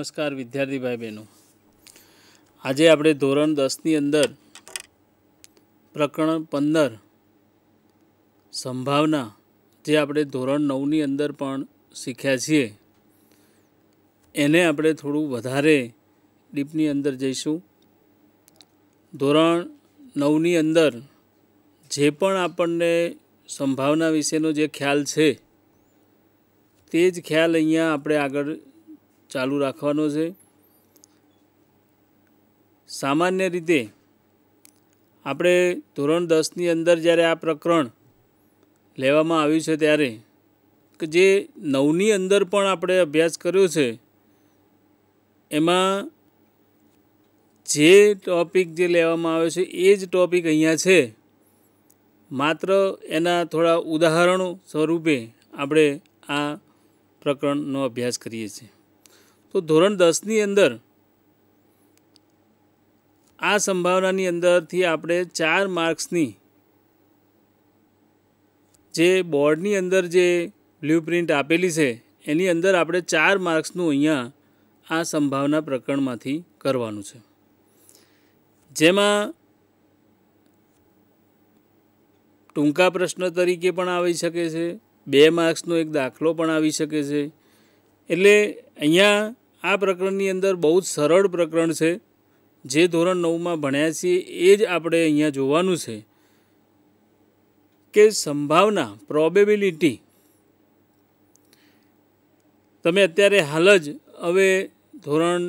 નમસ્કાર વિદ્યાર્થી ભાઈ બહેનો આજે આપણે ધોરણ દસની અંદર પ્રકરણ પંદર સંભાવના જે આપણે ધોરણ નવની અંદર પણ શીખ્યા છીએ એને આપણે થોડું વધારે ડીપની અંદર જઈશું ધોરણ નવની અંદર જે પણ આપણને સંભાવના વિશેનો જે ખ્યાલ છે તે જ ખ્યાલ અહીંયા આપણે આગળ ચાલુ રાખવાનો છે સામાન્ય રીતે આપણે ધોરણ દસની અંદર જ્યારે આ પ્રકરણ લેવામાં આવ્યું છે ત્યારે કે જે નવની અંદર પણ આપણે અભ્યાસ કર્યો છે એમાં જે ટૉપિક જે લેવામાં આવ્યો છે એ જ ટૉપિક અહીંયા છે માત્ર એના થોડા ઉદાહરણો સ્વરૂપે આપણે આ પ્રકરણનો અભ્યાસ કરીએ છીએ તો ધોરણ દસની અંદર આ સંભાવનાની અંદરથી આપણે ચાર માર્ક્સની જે બોર્ડની અંદર જે બ્લ્યુપ્રિન્ટ આપેલી છે એની અંદર આપણે ચાર માર્ક્સનું અહીંયા આ સંભાવના પ્રકરણમાંથી કરવાનું છે જેમાં ટૂંકા પ્રશ્ન તરીકે પણ આવી શકે છે બે માર્ક્સનો એક દાખલો પણ આવી શકે છે એટલે અહીંયા આ પ્રકરણની અંદર બહુ જ સરળ પ્રકરણ છે જે ધોરણ નવમાં ભણ્યા છીએ એ જ આપણે અહીંયા જોવાનું છે કે સંભાવના પ્રોબેબિલિટી તમે અત્યારે હાલ જ હવે ધોરણ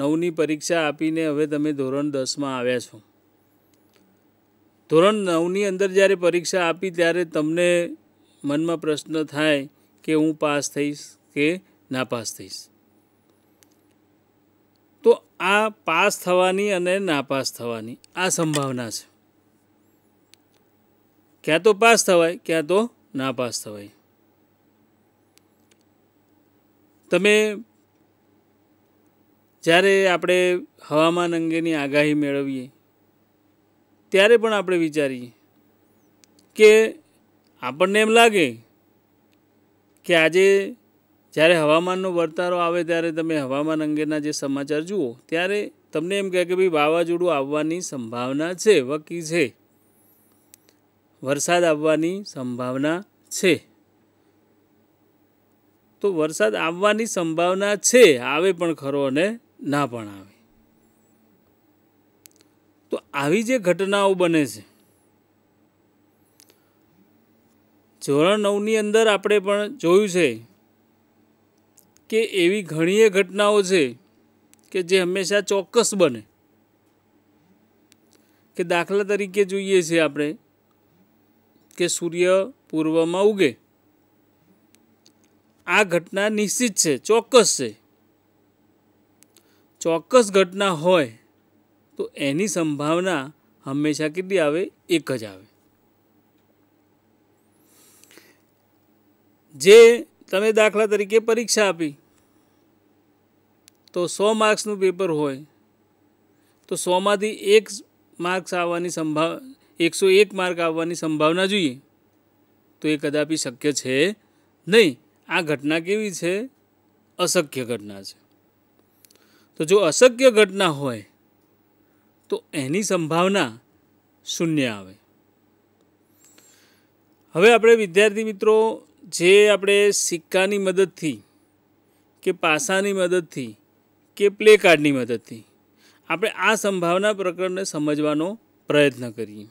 નવની પરીક્ષા આપીને હવે તમે ધોરણ દસમાં આવ્યા છો ધોરણ નવની અંદર જ્યારે પરીક્ષા આપી ત્યારે તમને મનમાં પ્રશ્ન થાય કે હું પાસ થઈશ કે નાપાસ થઈશ તો આ પાસ થવાની અને નાપાસ થવાની આ સંભાવના છે ક્યાં તો પાસ થવાય ક્યાં તો નાપાસ થવાય તમે જ્યારે આપણે હવામાન અંગેની આગાહી મેળવીએ ત્યારે પણ આપણે વિચારીએ કે આપણને એમ લાગે કે આજે જ્યારે હવામાનનો વર્તારો આવે ત્યારે તમે હવામાન અંગેના જે સમાચાર જુઓ ત્યારે તમને એમ કહે કે ભાઈ વાવાઝોડું આવવાની સંભાવના છે વકી છે વરસાદ આવવાની સંભાવના છે તો વરસાદ આવવાની સંભાવના છે આવે પણ ખરો અને ના પણ આવે તો આવી જે ઘટનાઓ બને છે ધોરણ નવની અંદર આપણે પણ જોયું છે કે એવી ઘણીએ ઘટનાઓ છે કે જે હંમેશા ચોક્કસ બને કે દાખલા તરીકે જોઈએ છે આપણે કે સૂર્ય પૂર્વમાં ઉગે આ ઘટના નિશ્ચિત છે ચોક્કસ છે ચોક્કસ ઘટના હોય તો એની સંભાવના હંમેશા કેટલી આવે એક જ આવે જે તમે દાખલા તરીકે પરીક્ષા આપી તો સો માર્ક્સનું પેપર હોય તો સોમાંથી એક માર્ક્સ આવવાની સંભાવ એકસો એક માર્ક આવવાની સંભાવના જોઈએ તો એ કદાપી શક્ય છે નહીં આ ઘટના કેવી છે અશક્ય ઘટના છે તો જો અશક્ય ઘટના હોય તો એની સંભાવના શૂન્ય આવે હવે આપણે વિદ્યાર્થી મિત્રો જે આપણે સિક્કાની મદદથી કે પાસાની મદદથી કે પ્લે કાર્ડની મદદથી આપણે આ સંભાવના પ્રકરણને સમજવાનો પ્રયત્ન કરીએ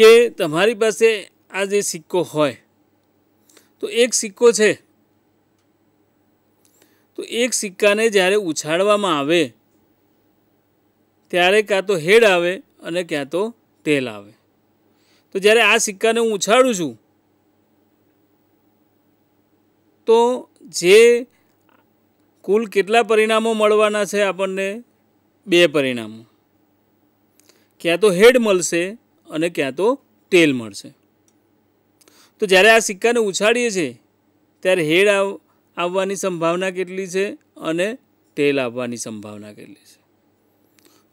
કે તમારી પાસે આ જે સિક્કો હોય તો એક સિક્કો છે તો એક સિક્કાને જ્યારે ઉછાળવામાં આવે ત્યારે ક્યાં તો હેડ આવે અને ક્યાં તો તેલ આવે તો જ્યારે આ સિક્કાને હું ઉછાળું છું તો જે કુલ કેટલા પરિણામો મળવાના છે આપણને બે પરિણામો ક્યાં તો હેડ મળશે અને ક્યાં તો તેલ મળશે તો જ્યારે આ સિક્કાને ઉછાળીએ છીએ ત્યારે હેડ આવવાની સંભાવના કેટલી છે અને તેલ આવવાની સંભાવના કેટલી છે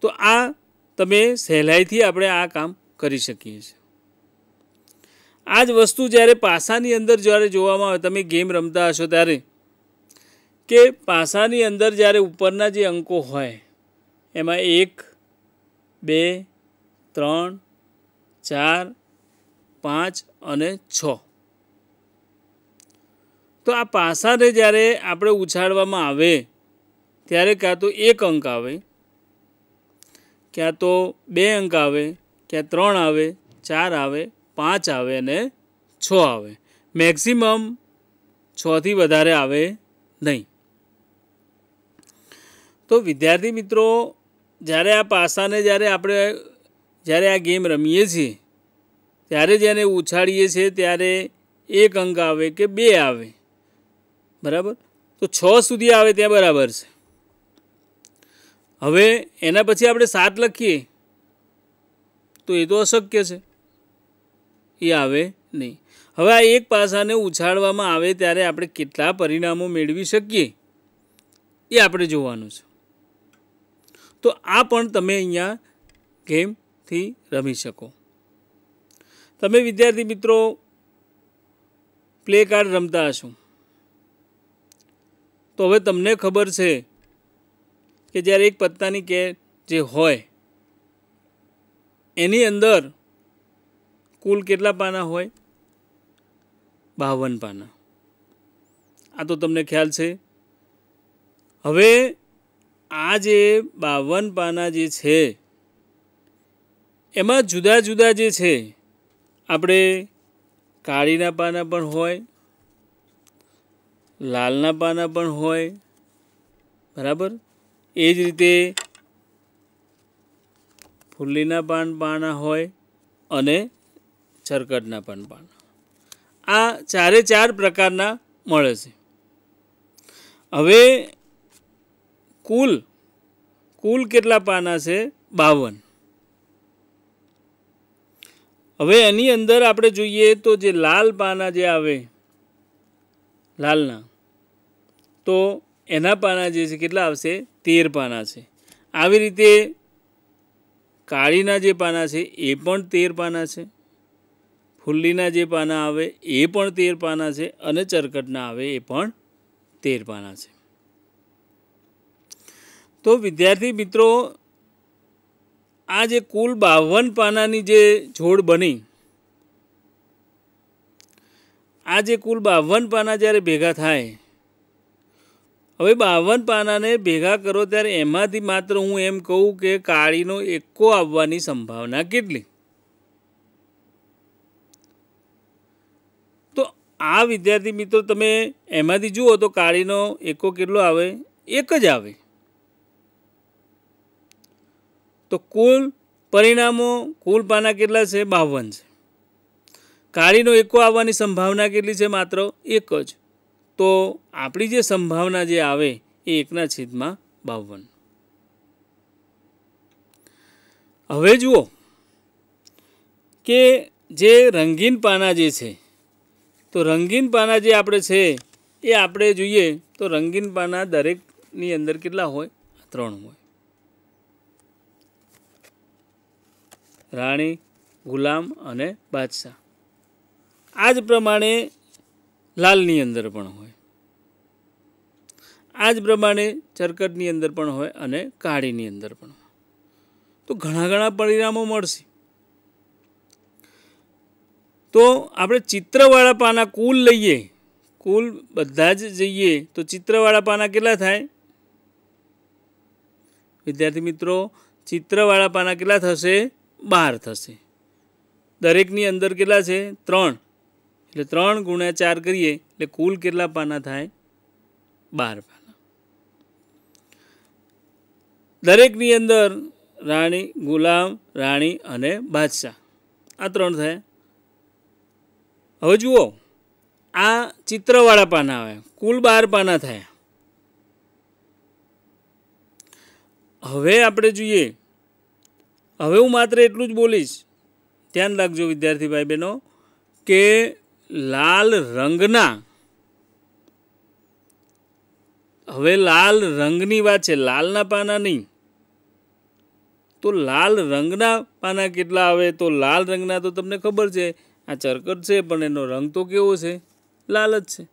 તો આ તમે સહેલાઈથી આપણે આ કામ કરી શકીએ છીએ આ જ વસ્તુ જ્યારે પાસાની અંદર જ્યારે જોવામાં આવે તમે ગેમ રમતા હશો ત્યારે કે પાસાની અંદર જ્યારે ઉપરના જે અંકો હોય એમાં એક બે ત્રણ ચાર પાંચ અને છ તો આ પાસાને જ્યારે આપણે ઉછાળવામાં આવે ત્યારે ક્યાં તો એક અંક આવે ક્યાં તો બે અંક આવે ક્યાં ત્રણ આવે ચાર આવે પાંચ આવે અને છ આવે મેક્સિમમ છથી વધારે આવે નહીં તો વિદ્યાર્થી મિત્રો જ્યારે આ પાસાને જ્યારે આપણે જ્યારે આ ગેમ રમીએ છીએ ત્યારે જેને ઉછાળીએ છીએ ત્યારે એક અંક આવે કે બે આવે બરાબર તો છ સુધી આવે ત્યાં બરાબર છે હવે એના પછી આપણે સાત લખીએ તો એ તો અશક્ય છે એ આવે નહીં હવે આ એક પાસાને ઉછાળવામાં આવે ત્યારે આપણે કેટલા પરિણામો મેળવી શકીએ એ આપણે જોવાનું છે તો આ પણ તમે અહીંયા ગેમથી રમી શકો તમે વિદ્યાર્થી મિત્રો પ્લે કાર્ડ રમતા હશો તો હવે તમને ખબર છે કે જ્યારે એક પત્તાની કેટ જે હોય એની અંદર કુલ કેટલા પાના હોય બાવન પાના આ તો તમને ખ્યાલ છે હવે આ જે બાવન પાના જે છે એમાં જુદા જુદા જે છે આપણે કાળીના પાના પણ હોય લાલના પાના પણ હોય બરાબર એ જ રીતે ફુલ્લીના પાન પાના હોય અને ચરકટના પાન પાના આ ચારે ચાર પ્રકારના મળે છે હવે કુલ કુલ કેટલા પાના છે બાવન હવે એની અંદર આપણે જોઈએ તો જે લાલ પાના જે આવે લાલના તો એના પાના જે છે કેટલા આવશે તેર પાના છે આવી રીતે કાળીના જે પાના છે એ પણ તેર પાના છે ફુલ્લીના જે પાના આવે એ પણ તેર પાના છે અને ચરકટના આવે એ પણ તેર પાના છે તો વિદ્યાર્થી મિત્રો આ જે કુલ બાવન પાનાની જે છોડ બની આ જે કુલ બાવન પાના જ્યારે ભેગા થાય હવે બાવન પાનાને ભેગા કરો ત્યારે એમાંથી માત્ર હું એમ કહું કે કાળીનો એકો આવવાની સંભાવના કેટલી તો આ વિદ્યાર્થી મિત્રો તમે એમાંથી જુઓ તો કાળીનો એકો કેટલો આવે એક જ આવે તો કુલ પરિણામો કુલ પાના કેટલા છે બાવન છે કાળીનો એકો આવવાની સંભાવના કેટલી છે માત્ર એક જ તો આપણી જે સંભાવના જે આવે એ એકના છેદમાં બાવન હવે જુઓ કે જે રંગીન પાના જે છે તો રંગીન પાના જે આપણે છે એ આપણે જોઈએ તો રંગીન પાના દરેકની અંદર કેટલા હોય ત્રણ હોય રાણી ગુલામ અને બાદશાહ આ જ પ્રમાણે લાલની અંદર પણ હોય આ જ પ્રમાણે ચરકટની અંદર પણ હોય અને કાળીની અંદર પણ હોય તો ઘણા ઘણા પરિણામો મળશે તો આપણે ચિત્રવાળા પાના કુલ લઈએ કુલ બધા જ જઈએ તો ચિત્રવાળા પાના કેટલા થાય વિદ્યાર્થી મિત્રો ચિત્રવાળા પાના કેટલા થશે બાર થશે દરેકની અંદર કેટલા છે ત્રણ એટલે ત્રણ ગુણ્યા ચાર કરીએ એટલે કુલ કેટલા પાના થાય બાર પાના દરેકની અંદર રાણી ગુલામ રાણી અને બાદશાહ આ ત્રણ થયા હવે જુઓ આ ચિત્રવાળા પાના આવે કુલ બાર પાના થયા હવે આપણે જોઈએ હવે હું માત્ર એટલું જ બોલીશ ધ્યાન રાખજો વિદ્યાર્થી ભાઈ બહેનો કે લાલ રંગના હવે લાલ રંગની વાત છે લાલના પાના નહીં તો લાલ રંગના પાના કેટલા આવે તો લાલ રંગના તો તમને ખબર છે આ ચરકટ છે પણ એનો રંગ તો કેવો છે લાલ જ છે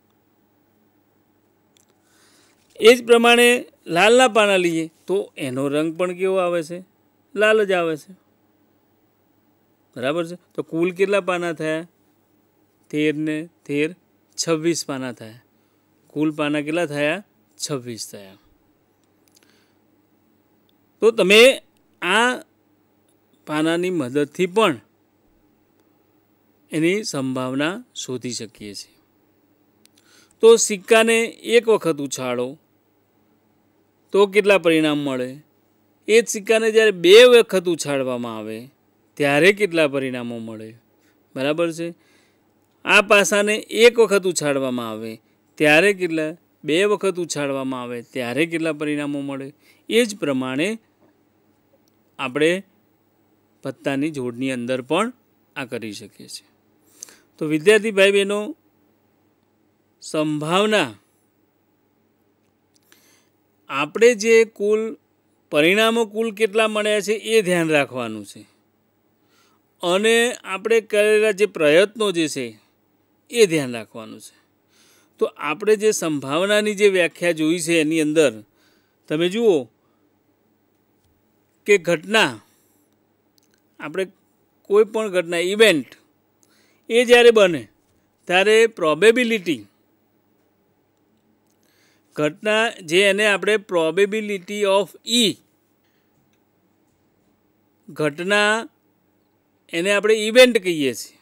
એ જ પ્રમાણે લાલના પાના લઈએ તો એનો રંગ પણ કેવો આવે છે લાલચ આવે છે બરાબર છે તો કુલ કેટલા પાના થયા તેરને તેર છવ્વીસ પાના થયા કુલ પાના કેટલા થયા છવ્વીસ થયા તો તમે આ પાનાની મદદથી પણ એની સંભાવના શોધી શકીએ છીએ તો સિક્કાને એક વખત ઉછાળો તો કેટલા પરિણામ મળે એ જ સિક્કાને જ્યારે બે વખત ઉછાળવામાં આવે ત્યારે કેટલા પરિણામો મળે બરાબર છે આ પાસાને એક વખત ઉછાળવામાં આવે ત્યારે કેટલા બે વખત ઉછાળવામાં આવે ત્યારે કેટલા પરિણામો મળે એ જ પ્રમાણે આપણે પત્તાની જોડની અંદર પણ આ કરી શકીએ છીએ તો વિદ્યાર્થી ભાઈ બહેનો સંભાવના આપણે જે કુલ પરિણામો કુલ કેટલા મળ્યા છે એ ધ્યાન રાખવાનું છે અને આપણે કરેલા જે પ્રયત્નો જે છે એ ધ્યાન રાખવાનું છે તો આપણે જે સંભાવનાની જે વ્યાખ્યા જોઈ છે એની અંદર તમે જુઓ કે ઘટના આપણે કોઈ પણ ઘટના ઇવેન્ટ એ જ્યારે બને ત્યારે પ્રોબેબિલિટી ઘટના જે એને આપણે પ્રોબેબિલિટી ઓફ ઈ ઘટના એને આપણે ઇવેન્ટ કહીએ છીએ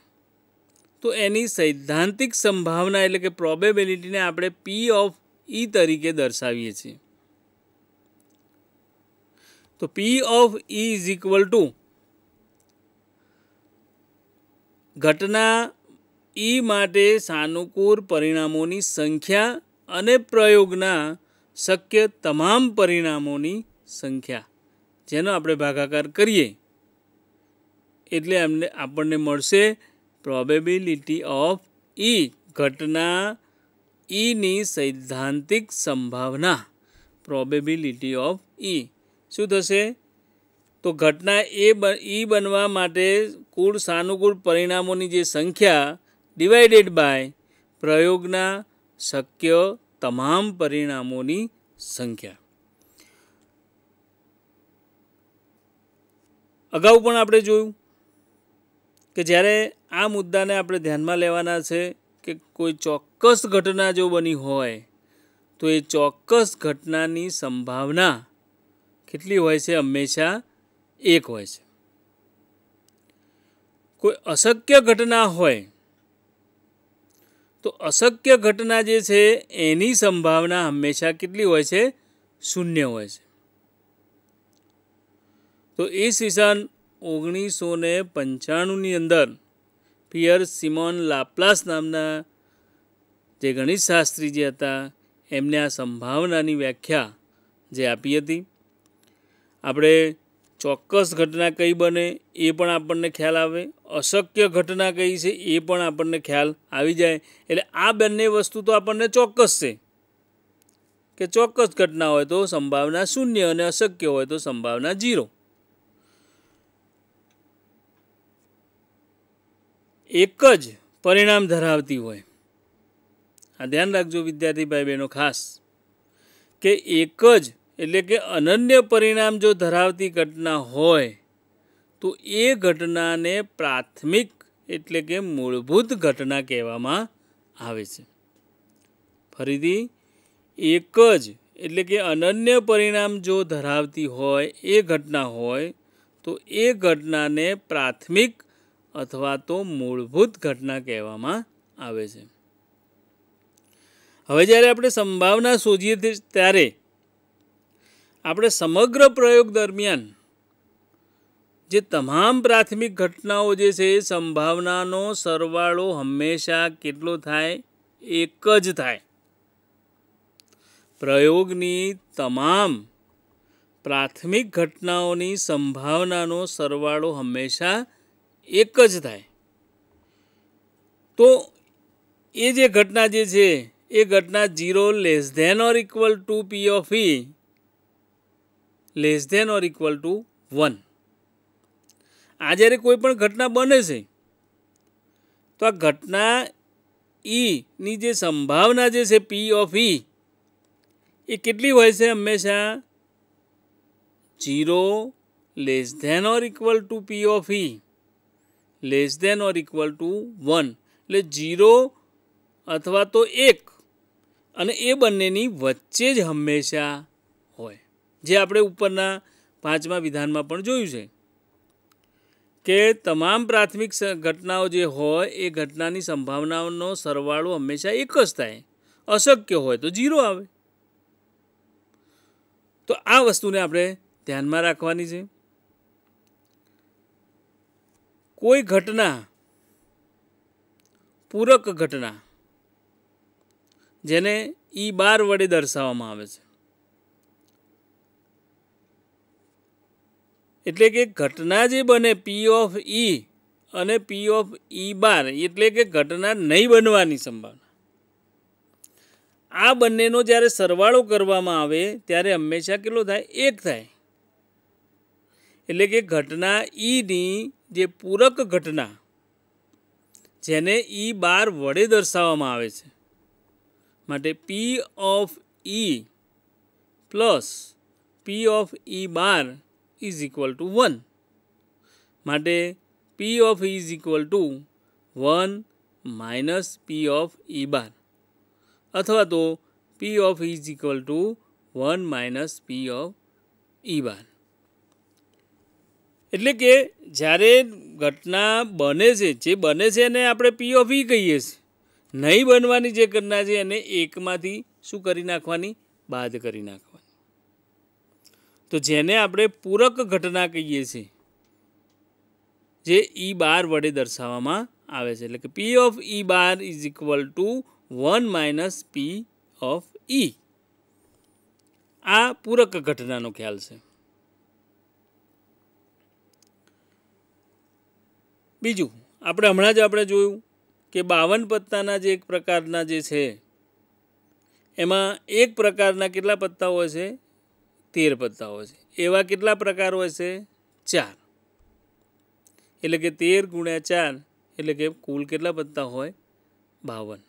તો એની સૈદ્ધાંતિક સંભાવના એટલે કે પ્રોબેબિલિટીને આપણે પી ઓફ ઈ તરીકે દર્શાવીએ છીએ તો P of E is equal to ઘટના ઈ e માટે સાનુકૂળ પરિણામોની સંખ્યા અને પ્રયોગના શક્ય તમામ પરિણામોની સંખ્યા જેનો આપણે ભાગાકાર કરીએ એટલે એમને આપણને મળશે પ્રોબેબિલિટી ઓફ ઈ ઘટના ઈની e સૈદ્ધાંતિક સંભાવના પ્રોબેબિલિટી ઓફ ઈ શું થશે તો ઘટના એ ઈ e બનવા માટે કુળ સાનુકૂળ પરિણામોની જે સંખ્યા ડિવાઇડેડ બાય પ્રયોગના શક્ય તમામ પરિણામોની સંખ્યા અગાઉ પણ આપણે જોયું કે જ્યારે આ મુદ્દાને આપણે ધ્યાનમાં લેવાના છે કે કોઈ ચોક્કસ ઘટના જો બની હોય તો એ ચોક્કસ ઘટનાની સંભાવના કેટલી હોય છે હંમેશા એક હોય છે કોઈ અશક્ય ઘટના હોય તો અશક્ય ઘટના જે છે એની સંભાવના હંમેશા કેટલી હોય છે શૂન્ય હોય છે તો ઈસવીસન ઓગણીસો ને પંચાણુંની અંદર પિયર સિમોન લાપ્લાસ નામના જે ગણિતશાસ્ત્રી જે હતા એમને આ સંભાવનાની વ્યાખ્યા જે આપી હતી આપણે ચોક્કસ ઘટના કઈ બને એ પણ આપણને ખ્યાલ આવે અશક્ય ઘટના કઈ છે એ પણ આપણને ખ્યાલ આવી જાય એટલે આ બંને વસ્તુ તો આપણને ચોક્કસ છે કે ચોક્કસ ઘટના હોય તો સંભાવના શૂન્ય અને અશક્ય હોય તો સંભાવના ઝીરો એક જ પરિણામ ધરાવતી હોય આ ધ્યાન રાખજો વિદ્યાર્થી ભાઈ બહેનો ખાસ કે એક જ એટલે કે અનન્ય પરિણામ જો ધરાવતી ઘટના હોય તો એ ઘટનાને પ્રાથમિક એટલે કે મૂળભૂત ઘટના કહેવામાં આવે છે ફરીથી એક જ એટલે કે અનન્ય પરિણામ જો ધરાવતી હોય એ ઘટના હોય તો એ ઘટનાને પ્રાથમિક અથવા તો મૂળભૂત ઘટના કહેવામાં આવે છે હવે જ્યારે આપણે સંભાવના શોધીએ ત્યારે આપણે સમગ્ર પ્રયોગ દરમિયાન જે તમામ પ્રાથમિક ઘટનાઓ જે છે એ સંભાવનાનો સરવાળો હંમેશા કેટલો થાય એક જ થાય પ્રયોગની તમામ પ્રાથમિક ઘટનાઓની સંભાવનાનો સરવાળો હંમેશા એક જ થાય તો એ જે ઘટના જે છે એ ઘટના zero less than or equal to P of E less than or equal to one આ જ્યારે કોઈ પણ ઘટના બને છે તો આ ઘટના ઈની e જે સંભાવના જે છે પી ઓફ ઈ એ કેટલી હોય છે હંમેશા zero less than or equal to P of E less than or equal to one એટલે જીરો અથવા તો એક અને એ બંનેની વચ્ચે જ હંમેશા હોય જે આપણે ઉપરના પાંચમા વિધાનમાં પણ જોયું છે કે તમામ પ્રાથમિક ઘટનાઓ જે હોય એ ઘટનાની સંભાવનાઓનો સરવાળો હંમેશા એક જ થાય અશક્ય હોય તો ઝીરો આવે તો આ વસ્તુને આપણે ધ્યાનમાં રાખવાની છે કોઈ ઘટના પૂરક ઘટના જેને ઈ બાર વડે દર્શાવવામાં આવે છે એટલે કે ઘટના જે બને પી ઓફ ઈ અને પી ઓફ ઈ બાર એટલે કે ઘટના નહીં બનવાની સંભાવના આ બંનેનો જ્યારે સરવાળો કરવામાં આવે ત્યારે હંમેશા કેટલો થાય એક થાય એટલે કે ઘટના ઈની જે પૂરક ઘટના જેને ઈ બાર વડે દર્શાવવામાં આવે છે માટે P of E plus P of E bar is equal to one માટે P of is equal to one minus P of E bar અથવા તો P of is equal to one minus P of E bar એટલે કે જ્યારે ઘટના બને છે જે બને છે એને આપણે પી ઓફ ઈ કહીએ છીએ નહીં બનવાની જે ઘટના છે એને એકમાંથી શું કરી નાખવાની બાદ કરી નાખવાની તો જેને આપણે પૂરક ઘટના કહીએ છીએ જે ઈ e બાર વડે દર્શાવવામાં આવે છે એટલે કે P of E bar is equal to one minus P of E આ પૂરક ઘટનાનો ખ્યાલ છે બીજું આપણે હમણાં જ આપણે જોયું કે બાવન પત્તાના જે એક પ્રકારના જે છે એમાં એક પ્રકારના કેટલા પત્તાઓ હોય છે તેર પત્તાઓ હોય છે એવા કેટલા પ્રકાર હોય છે ચાર એટલે કે તેર ગુણ્યા ચાર એટલે કે કુલ કેટલા પત્તા હોય બાવન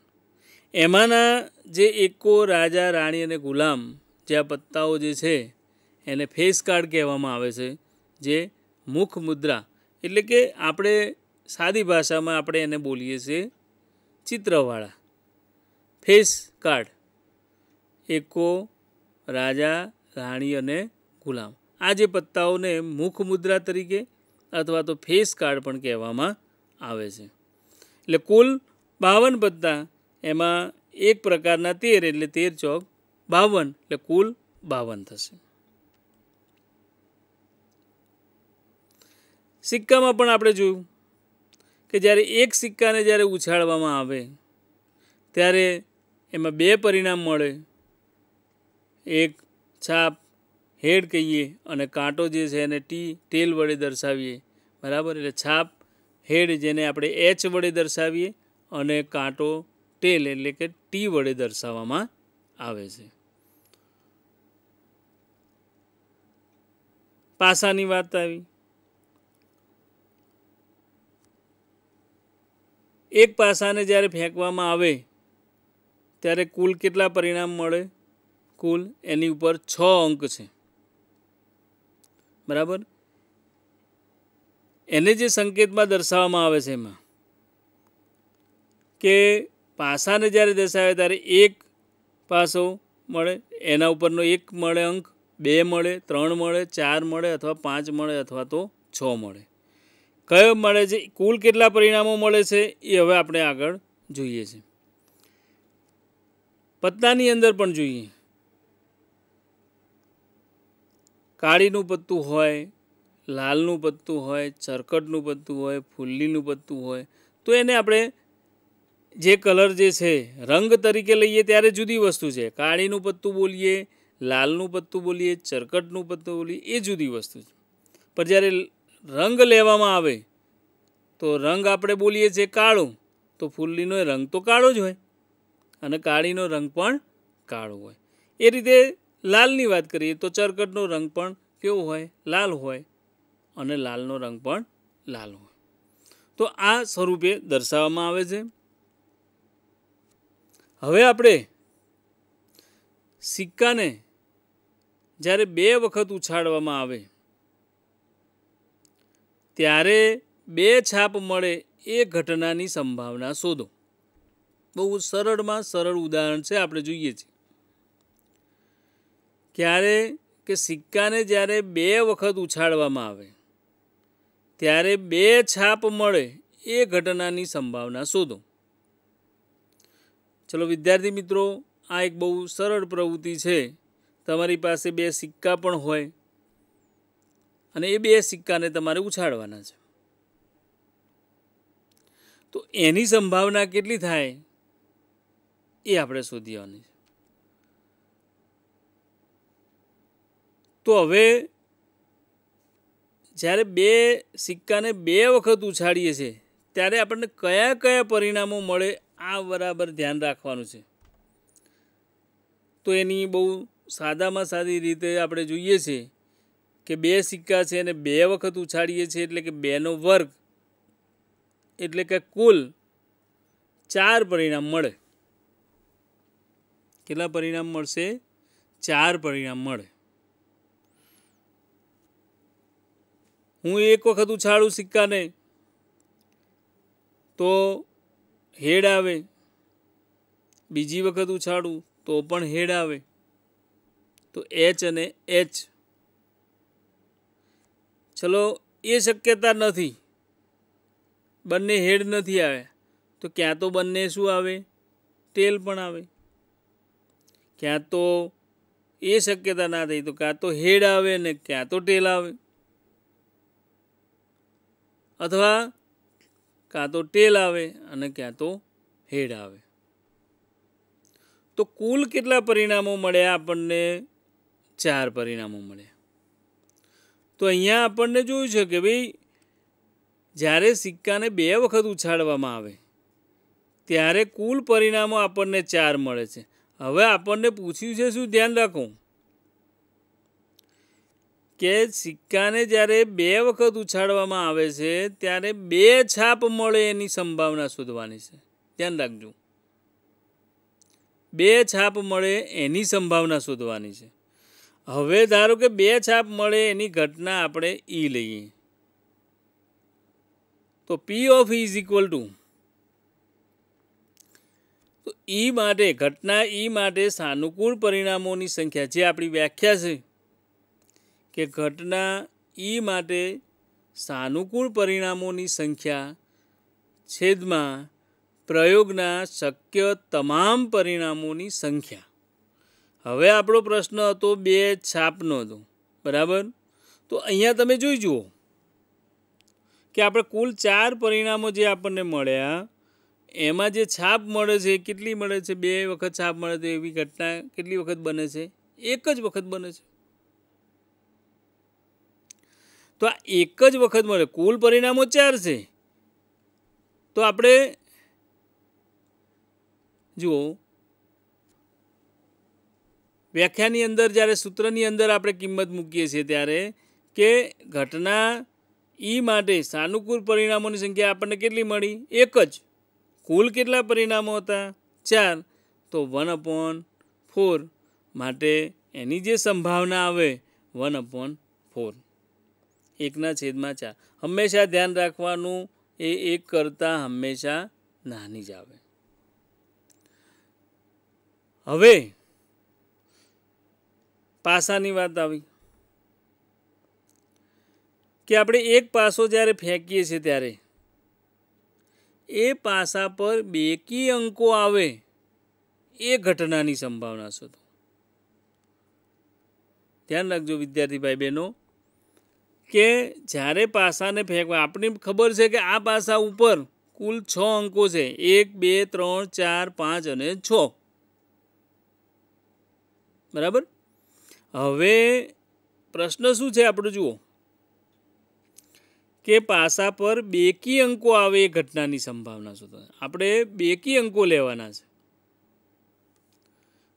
એમાંના જે એકો રાજા રાણી અને ગુલામ જે આ પત્તાઓ જે છે એને ફેસ કાર્ડ કહેવામાં આવે છે જે મુખ મુદ્રા એટલે કે આપણે સાદી ભાષામાં આપણે એને બોલીએ છીએ ચિત્રવાળા ફેસ કાર્ડ એકો રાજા રાણી અને ગુલામ આ જે પત્તાઓને મુખ મુદ્રા તરીકે અથવા તો ફેસ કાર્ડ પણ કહેવામાં આવે છે એટલે કુલ બાવન પત્તા એમાં એક પ્રકારના તેર એટલે તેર ચોક બાવન એટલે કુલ બાવન થશે સિક્કામાં પણ આપણે જોયું કે જ્યારે એક સિક્કાને જ્યારે ઉછાળવામાં આવે ત્યારે એમાં બે પરિણામ મળે એક છાપ હેડ કહીએ અને કાંટો જે છે એને ટી ટેલ વડે દર્શાવીએ બરાબર એટલે છાપ હેડ જેને આપણે એચ વડે દર્શાવીએ અને કાંટો ટેલ એટલે કે ટી વડે દર્શાવવામાં આવે છે પાસાની વાત આવી એક પાસાને જ્યારે ફેંકવામાં આવે ત્યારે કુલ કેટલા પરિણામ મળે કુલ એની ઉપર છ અંક છે બરાબર એને જે સંકેતમાં દર્શાવવામાં આવે છે એમાં કે પાસાને જ્યારે દર્શાવે ત્યારે એક પાસો મળે એના ઉપરનો એક મળે અંક બે મળે ત્રણ મળે ચાર મળે અથવા પાંચ મળે અથવા તો છ મળે કયો મળે છે કુલ કેટલા પરિણામો મળે છે એ હવે આપણે આગળ જોઈએ છે પત્તાની અંદર પણ જોઈએ કાળીનું પત્તું હોય લાલનું પત્તું હોય ચરકટનું પત્તું હોય ફુલ્લીનું પત્તું હોય તો એને આપણે જે કલર જે છે રંગ તરીકે લઈએ ત્યારે જુદી વસ્તુ છે કાળીનું પત્તું બોલીએ લાલનું પત્તું બોલીએ ચરકટનું પત્તું બોલીએ એ જુદી વસ્તુ છે પણ જ્યારે રંગ લેવામાં આવે તો રંગ આપણે બોલીએ છીએ કાળો તો ફૂલડીનો રંગ તો કાળો જ હોય અને કાળીનો રંગ પણ કાળો હોય એ રીતે લાલની વાત કરીએ તો ચરકટનો રંગ પણ કેવો હોય લાલ હોય અને લાલનો રંગ પણ લાલ હોય તો આ સ્વરૂપે દર્શાવવામાં આવે છે હવે આપણે સિક્કાને જ્યારે બે વખત ઉછાળવામાં આવે ત્યારે બે છાપ મળે એ ઘટનાની સંભાવના શોધો બહુ સરળમાં સરળ ઉદાહરણ છે આપણે જોઈએ છીએ ક્યારે કે સિક્કાને જ્યારે બે વખત ઉછાળવામાં આવે ત્યારે બે છાપ મળે એ ઘટનાની સંભાવના શોધો ચલો વિદ્યાર્થી મિત્રો આ એક બહુ સરળ પ્રવૃત્તિ છે તમારી પાસે બે સિક્કા પણ હોય અને એ બે સિક્કાને તમારે ઉછાળવાના છે તો એની સંભાવના કેટલી થાય એ આપણે શોધી છે તો હવે જ્યારે બે સિક્કાને બે વખત ઉછાળીએ છીએ ત્યારે આપણને કયા કયા પરિણામો મળે આ બરાબર ધ્યાન રાખવાનું છે તો એની બહુ સાદામાં સાદી રીતે આપણે જોઈએ છીએ કે બે સિક્કા છે અને બે વખત ઉછાળીએ છીએ એટલે કે બેનો વર્ગ એટલે કે કુલ ચાર પરિણામ મળે કેટલા પરિણામ મળશે ચાર પરિણામ મળે હું એક વખત ઉછાળું સિક્કાને તો હેડ આવે બીજી વખત ઉછાળું તો પણ હેડ આવે તો એચ અને એચ ચલો એ શક્યતા નથી બંને હેડ નથી આવે તો ક્યાં તો બંને શું આવે તેલ પણ આવે ક્યાં તો એ શક્યતા ના થઈ તો ક્યાં તો હેડ આવે ને ક્યાં તો ટેલ આવે અથવા ક્યાં તો તેલ આવે અને ક્યાં તો હેડ આવે તો કુલ કેટલા પરિણામો મળ્યા આપણને ચાર પરિણામો મળ્યા તો અહીંયા આપણને જોયું છે કે ભાઈ જ્યારે સિક્કાને બે વખત ઉછાળવામાં આવે ત્યારે કુલ પરિણામો આપણને ચાર મળે છે હવે આપણને પૂછ્યું છે શું ધ્યાન રાખો કે સિક્કાને જ્યારે બે વખત ઉછાળવામાં આવે છે ત્યારે બે છાપ મળે એની સંભાવના શોધવાની છે ધ્યાન રાખજો બે છાપ મળે એની સંભાવના શોધવાની છે હવે ધારો કે બે છાપ મળે એની ઘટના આપણે ઈ e લઈએ તો P of is equal to તો ઈ e માટે ઘટના ઈ e માટે સાનુકૂળ પરિણામોની સંખ્યા જે આપણી વ્યાખ્યા છે કે ઘટના ઈ માટે સાનુકૂળ પરિણામોની સંખ્યા છેદમાં પ્રયોગના શક્ય તમામ પરિણામોની સંખ્યા હવે આપણો પ્રશ્ન હતો બે છાપનો હતો બરાબર તો અહીંયા તમે જોઈ જુઓ કે આપણે કુલ ચાર પરિણામો જે આપણને મળ્યા એમાં જે છાપ મળે છે કેટલી મળે છે બે વખત છાપ મળે તો એવી ઘટના કેટલી વખત બને છે એક જ વખત બને છે તો આ એક જ વખત મળે કુલ પરિણામો ચાર છે તો આપણે જુઓ વ્યાખ્યાની અંદર જ્યારે સૂત્રની અંદર આપણે કિંમત મૂકીએ છીએ ત્યારે કે ઘટના ઈ e માટે સાનુકૂળ પરિણામોની સંખ્યા આપણને કેટલી મળી એક જ કુલ કેટલા પરિણામો હતા ચાર તો વન અપોન ફોર માટે એની જે સંભાવના આવે વન અપોન ફોર એકના છેદમાં ચાર હંમેશા ધ્યાન રાખવાનું એ એક કરતાં હંમેશા નાની જ આવે હવે પાસાની વાત આવી કે આપણે એક પાસો જ્યારે ફેંકીએ છીએ ત્યારે એ પાસા પર બે કી અંકો આવે એ ઘટનાની સંભાવના શોધો ધ્યાન રાખજો વિદ્યાર્થી ભાઈ બહેનો કે જ્યારે પાસાને ફેંકવા આપણી ખબર છે કે આ પાસા ઉપર કુલ છ અંકો છે એક બે ત્રણ ચાર પાંચ અને છ બરાબર હવે પ્રશ્ન શું છે આપણે જુઓ કે પાસા પર બેકી અંકો આવે એ ઘટનાની સંભાવના શું થાય આપણે બેકી અંકો લેવાના છે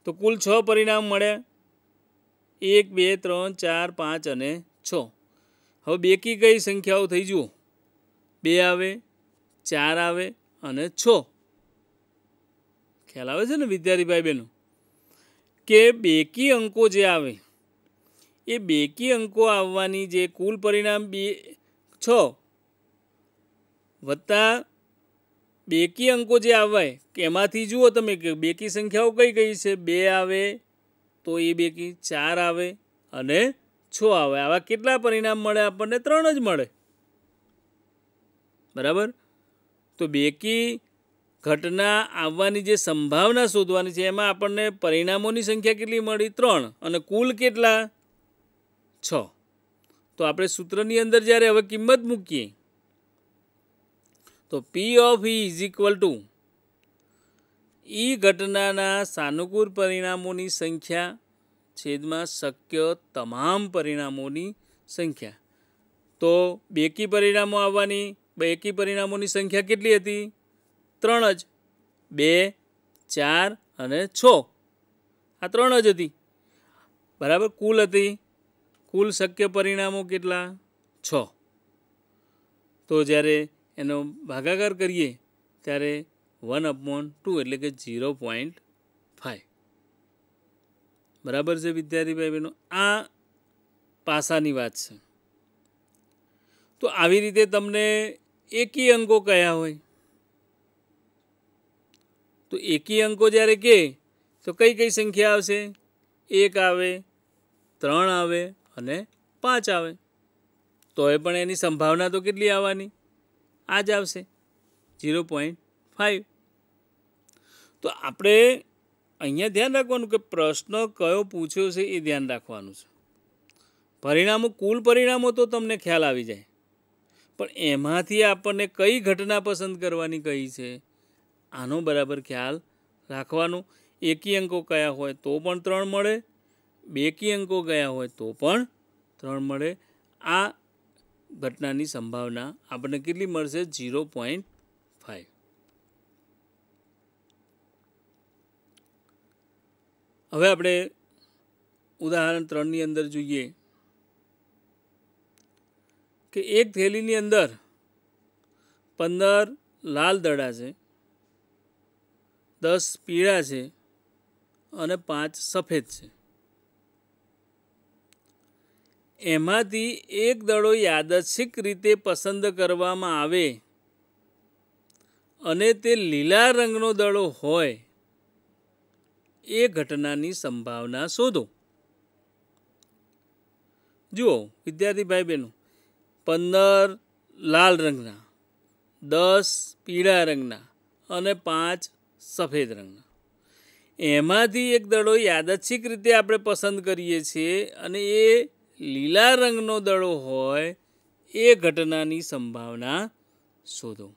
તો કુલ છ પરિણામ મળે એક બે ત્રણ ચાર પાંચ અને છ હવે બેકી કઈ સંખ્યાઓ થઈ જુઓ બે આવે ચાર આવે અને છ ખ્યાલ આવે છે ને વિદ્યાર્થીભાઈ બહેનો કે બેકી અંકો જે આવે એ બેકી અંકો આવવાની જે કુલ પરિણામ બે છ વત્તા બેકી અંકો જે આવે એમાંથી જુઓ તમે કે બેકી સંખ્યાઓ કઈ કઈ છે બે આવે તો એ બેકી ચાર આવે અને છ આવે આવા કેટલા પરિણામ મળે આપણને ત્રણ જ મળે બરાબર તો બેકી ઘટના આવવાની જે સંભાવના શોધવાની છે એમાં આપણને પરિણામોની સંખ્યા કેટલી મળી ત્રણ અને કુલ કેટલા છ તો આપણે સૂત્રની અંદર જ્યારે હવે કિંમત મૂકીએ તો P of E is equal to E ઘટનાના સાનુકૂળ પરિણામોની સંખ્યા છેદમાં શક્ય તમામ પરિણામોની સંખ્યા તો બેકી પરિણામો આવવાની બેકી પરિણામોની સંખ્યા કેટલી હતી ત્રણ જ બે ચાર અને છ આ ત્રણ જ હતી બરાબર કુલ હતી કુલ શક્ય પરિણામો કેટલા છ તો જ્યારે એનો ભાગાકાર કરીએ ત્યારે વન અપોન ટુ એટલે કે ઝીરો પોઈન્ટ ફાઈવ બરાબર છે વિદ્યાર્થીભાઈ બહેનો આ પાસાની વાત છે તો આવી રીતે તમને એકી અંકો કયા હોય તો એકી અંકો જ્યારે કે તો કઈ કઈ સંખ્યા આવશે એક આવે ત્રણ આવે અને પાંચ આવે તોય પણ એની સંભાવના તો કેટલી આવવાની આ જ આવશે ઝીરો પોઈન્ટ ફાઇવ તો આપણે અહીંયા ધ્યાન રાખવાનું કે પ્રશ્ન કયો પૂછ્યો છે એ ધ્યાન રાખવાનું છે પરિણામો કુલ પરિણામો તો તમને ખ્યાલ આવી જાય પણ એમાંથી આપણને કઈ ઘટના પસંદ કરવાની કહી છે આનો બરાબર ખ્યાલ રાખવાનો એકી અંકો કયા હોય તો પણ ત્રણ મળે બેકી અંકો ગયા હોય તો પણ ત્રણ મળે આ ઘટનાની સંભાવના આપણને કેટલી મળશે ઝીરો પોઈન્ટ ફાઈવ હવે આપણે ઉદાહરણ ત્રણની અંદર જોઈએ કે એક થેલીની અંદર પંદર લાલ દડા છે દસ પીળા છે અને પાંચ સફેદ છે એમાંથી એક દળો યાદચ્છિક રીતે પસંદ કરવામાં આવે અને તે લીલા રંગનો દળો હોય એ ઘટનાની સંભાવના શોધો જુઓ વિદ્યાર્થી ભાઈ બહેનો પંદર લાલ રંગના દસ પીળા રંગના અને પાંચ સફેદ રંગના એમાંથી એક દળો યાદચ્છિક રીતે આપણે પસંદ કરીએ છીએ અને એ લીલા રંગનો દડો હોય એ ઘટનાની સંભાવના શોધો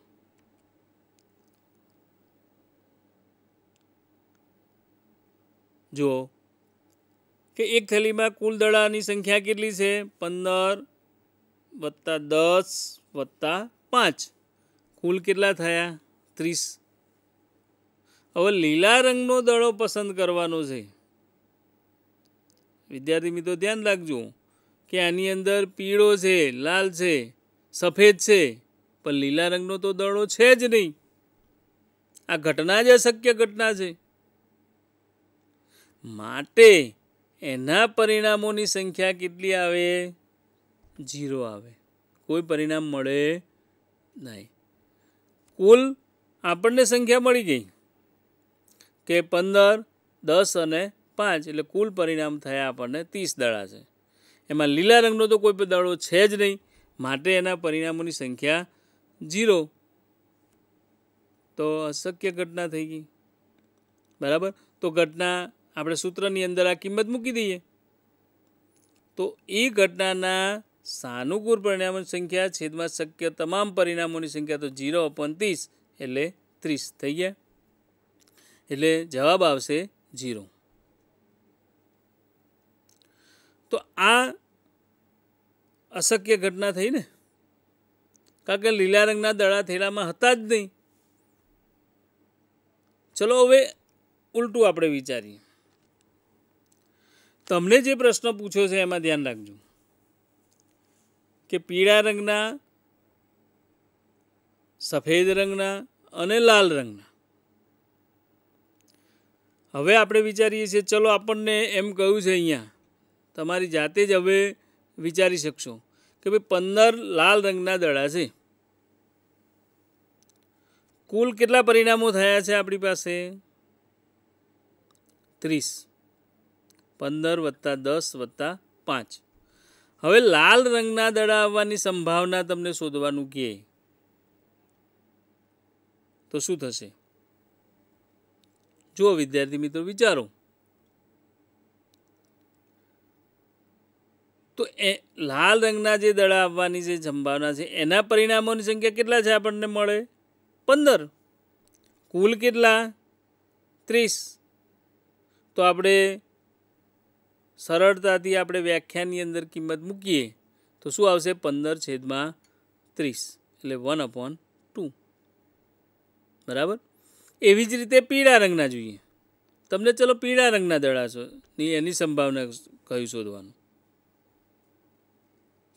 જુઓ કે એક થેલીમાં કુલ દડાની સંખ્યા કેટલી છે પંદર વત્તા દસ વત્તા પાંચ કુલ કેટલા થયા ત્રીસ હવે લીલા રંગનો દડો પસંદ કરવાનો છે વિદ્યાર્થી મિત્રો ધ્યાન રાખજો કે આની અંદર પીળો છે લાલ છે સફેદ છે પણ લીલા રંગનો તો દડો છે જ નહીં આ ઘટના જ અશક્ય ઘટના છે માટે એના પરિણામોની સંખ્યા કેટલી આવે ઝીરો આવે કોઈ પરિણામ મળે નહીં કુલ આપણને સંખ્યા મળી ગઈ કે પંદર દસ અને પાંચ એટલે કુલ પરિણામ થયા આપણને ત્રીસ દડા છે એમાં લીલા રંગનો તો કોઈ પણ દાડો છે જ નહીં માટે એના પરિણામોની સંખ્યા ઝીરો તો અશક્ય ઘટના થઈ ગઈ બરાબર તો ઘટના આપણે સૂત્રની અંદર આ કિંમત મૂકી દઈએ તો એ ઘટનાના સાનુકૂળ પરિણામોની સંખ્યા છેદમાં શક્ય તમામ પરિણામોની સંખ્યા તો ઝીરો અપોન ત્રીસ એટલે ત્રીસ થઈ ગયા એટલે જવાબ આવશે ઝીરો તો આ અશક્ય ઘટના થઈ ને કારણ કે લીલા રંગના દડા થેલામાં હતા જ નહીં ચલો હવે ઉલટું આપણે વિચારીએ તમને જે પ્રશ્ન પૂછ્યો છે એમાં ધ્યાન રાખજો કે પીળા રંગના સફેદ રંગના અને લાલ રંગના હવે આપણે વિચારીએ છીએ ચલો આપણને એમ કહ્યું છે અહીંયા તમારી જાતે જ હવે વિચારી શકશો કે ભાઈ પંદર લાલ રંગના દડા છે કુલ કેટલા પરિણામો થયા છે આપણી પાસે ત્રીસ પંદર વત્તા દસ વત્તા પાંચ હવે લાલ રંગના દડા આવવાની સંભાવના તમને શોધવાનું કહે તો શું થશે જુઓ વિદ્યાર્થી મિત્રો વિચારો તો એ લાલ રંગના જે દડા આવવાની જે સંભાવના છે એના પરિણામોની સંખ્યા કેટલા છે આપણને મળે પંદર કુલ કેટલા ત્રીસ તો આપણે સરળતાથી આપણે વ્યાખ્યાની અંદર કિંમત મૂકીએ તો શું આવશે પંદર છેદમાં ત્રીસ એટલે વન અપોન ટુ બરાબર એવી જ રીતે પીળા રંગના જોઈએ તમને ચલો પીળા રંગના દડા છો ની એની સંભાવના કયું શોધવાનું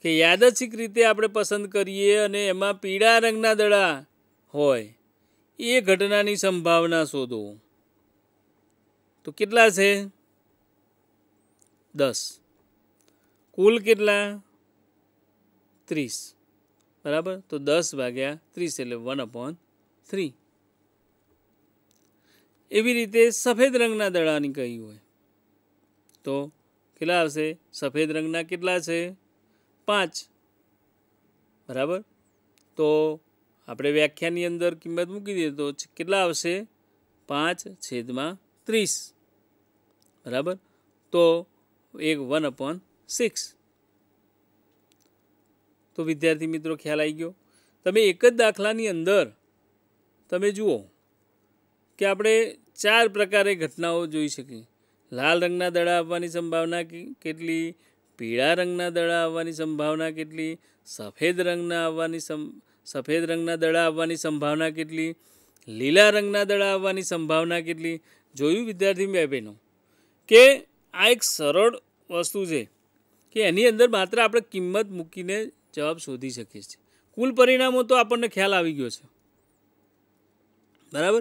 કે યાદચ્છિક રીતે આપણે પસંદ કરીએ અને એમાં પીળા રંગના દડા હોય એ ઘટનાની સંભાવના શોધો તો કેટલા છે દસ કુલ કેટલા ત્રીસ બરાબર તો દસ ભાગ્યા ત્રીસ એટલે વન અપોન થ્રી એવી રીતે સફેદ રંગના દડાની કહી હોય તો કેટલા આવશે સફેદ રંગના કેટલા છે પાંચ બરાબર તો આપણે વ્યાખ્યાની અંદર કિંમત મૂકી દઈએ તો કેટલા આવશે પાંચ છેદમાં ત્રીસ બરાબર તો એક વન અપોન સિક્સ તો વિદ્યાર્થી મિત્રો ખ્યાલ આવી ગયો તમે એક જ દાખલાની અંદર તમે જુઓ કે આપણે ચાર પ્રકારે ઘટનાઓ જોઈ શકીએ લાલ રંગના દડા આપવાની સંભાવના કેટલી પીળા રંગના દડા આવવાની સંભાવના કેટલી સફેદ રંગના આવવાની સફેદ રંગના દડા આવવાની સંભાવના કેટલી લીલા રંગના દડા આવવાની સંભાવના કેટલી જોયું વિદ્યાર્થી બે બહેનો કે આ એક સરળ વસ્તુ છે કે એની અંદર માત્ર આપણે કિંમત મૂકીને જવાબ શોધી શકીએ છીએ કુલ પરિણામો તો આપણને ખ્યાલ આવી ગયો છે બરાબર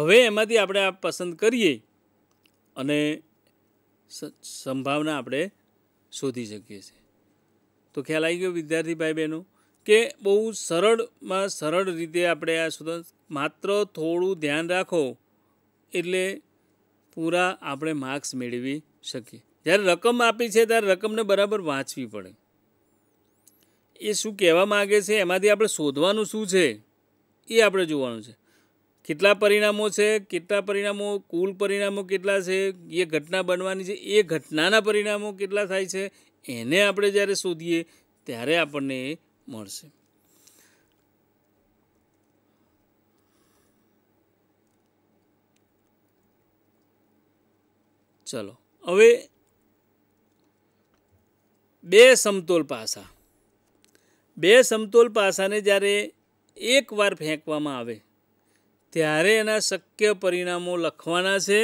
હવે એમાંથી આપણે આ પસંદ કરીએ અને સંભાવના આપણે શોધી શકીએ છીએ તો ખ્યાલ આવી ગયો વિદ્યાર્થી ભાઈ બહેનો કે બહુ સરળમાં સરળ રીતે આપણે આ શોધ માત્ર થોડું ધ્યાન રાખો એટલે પૂરા આપણે માર્ક્સ મેળવી શકીએ જ્યારે રકમ આપી છે ત્યારે રકમને બરાબર વાંચવી પડે એ શું કહેવા માગે છે એમાંથી આપણે શોધવાનું શું છે એ આપણે જોવાનું છે કેટલા પરિણામો છે કેટલા પરિણામો કુલ પરિણામો કેટલા છે એ ઘટના બનવાની છે એ ઘટનાના પરિણામો કેટલા થાય છે એને આપણે જ્યારે શોધીએ ત્યારે આપણને એ મળશે ચલો હવે બે સમતોલ પાસા બે સમતોલ પાસાને જ્યારે એકવાર ફેંકવામાં આવે ત્યારે એના શક્ય પરિણામો લખવાના છે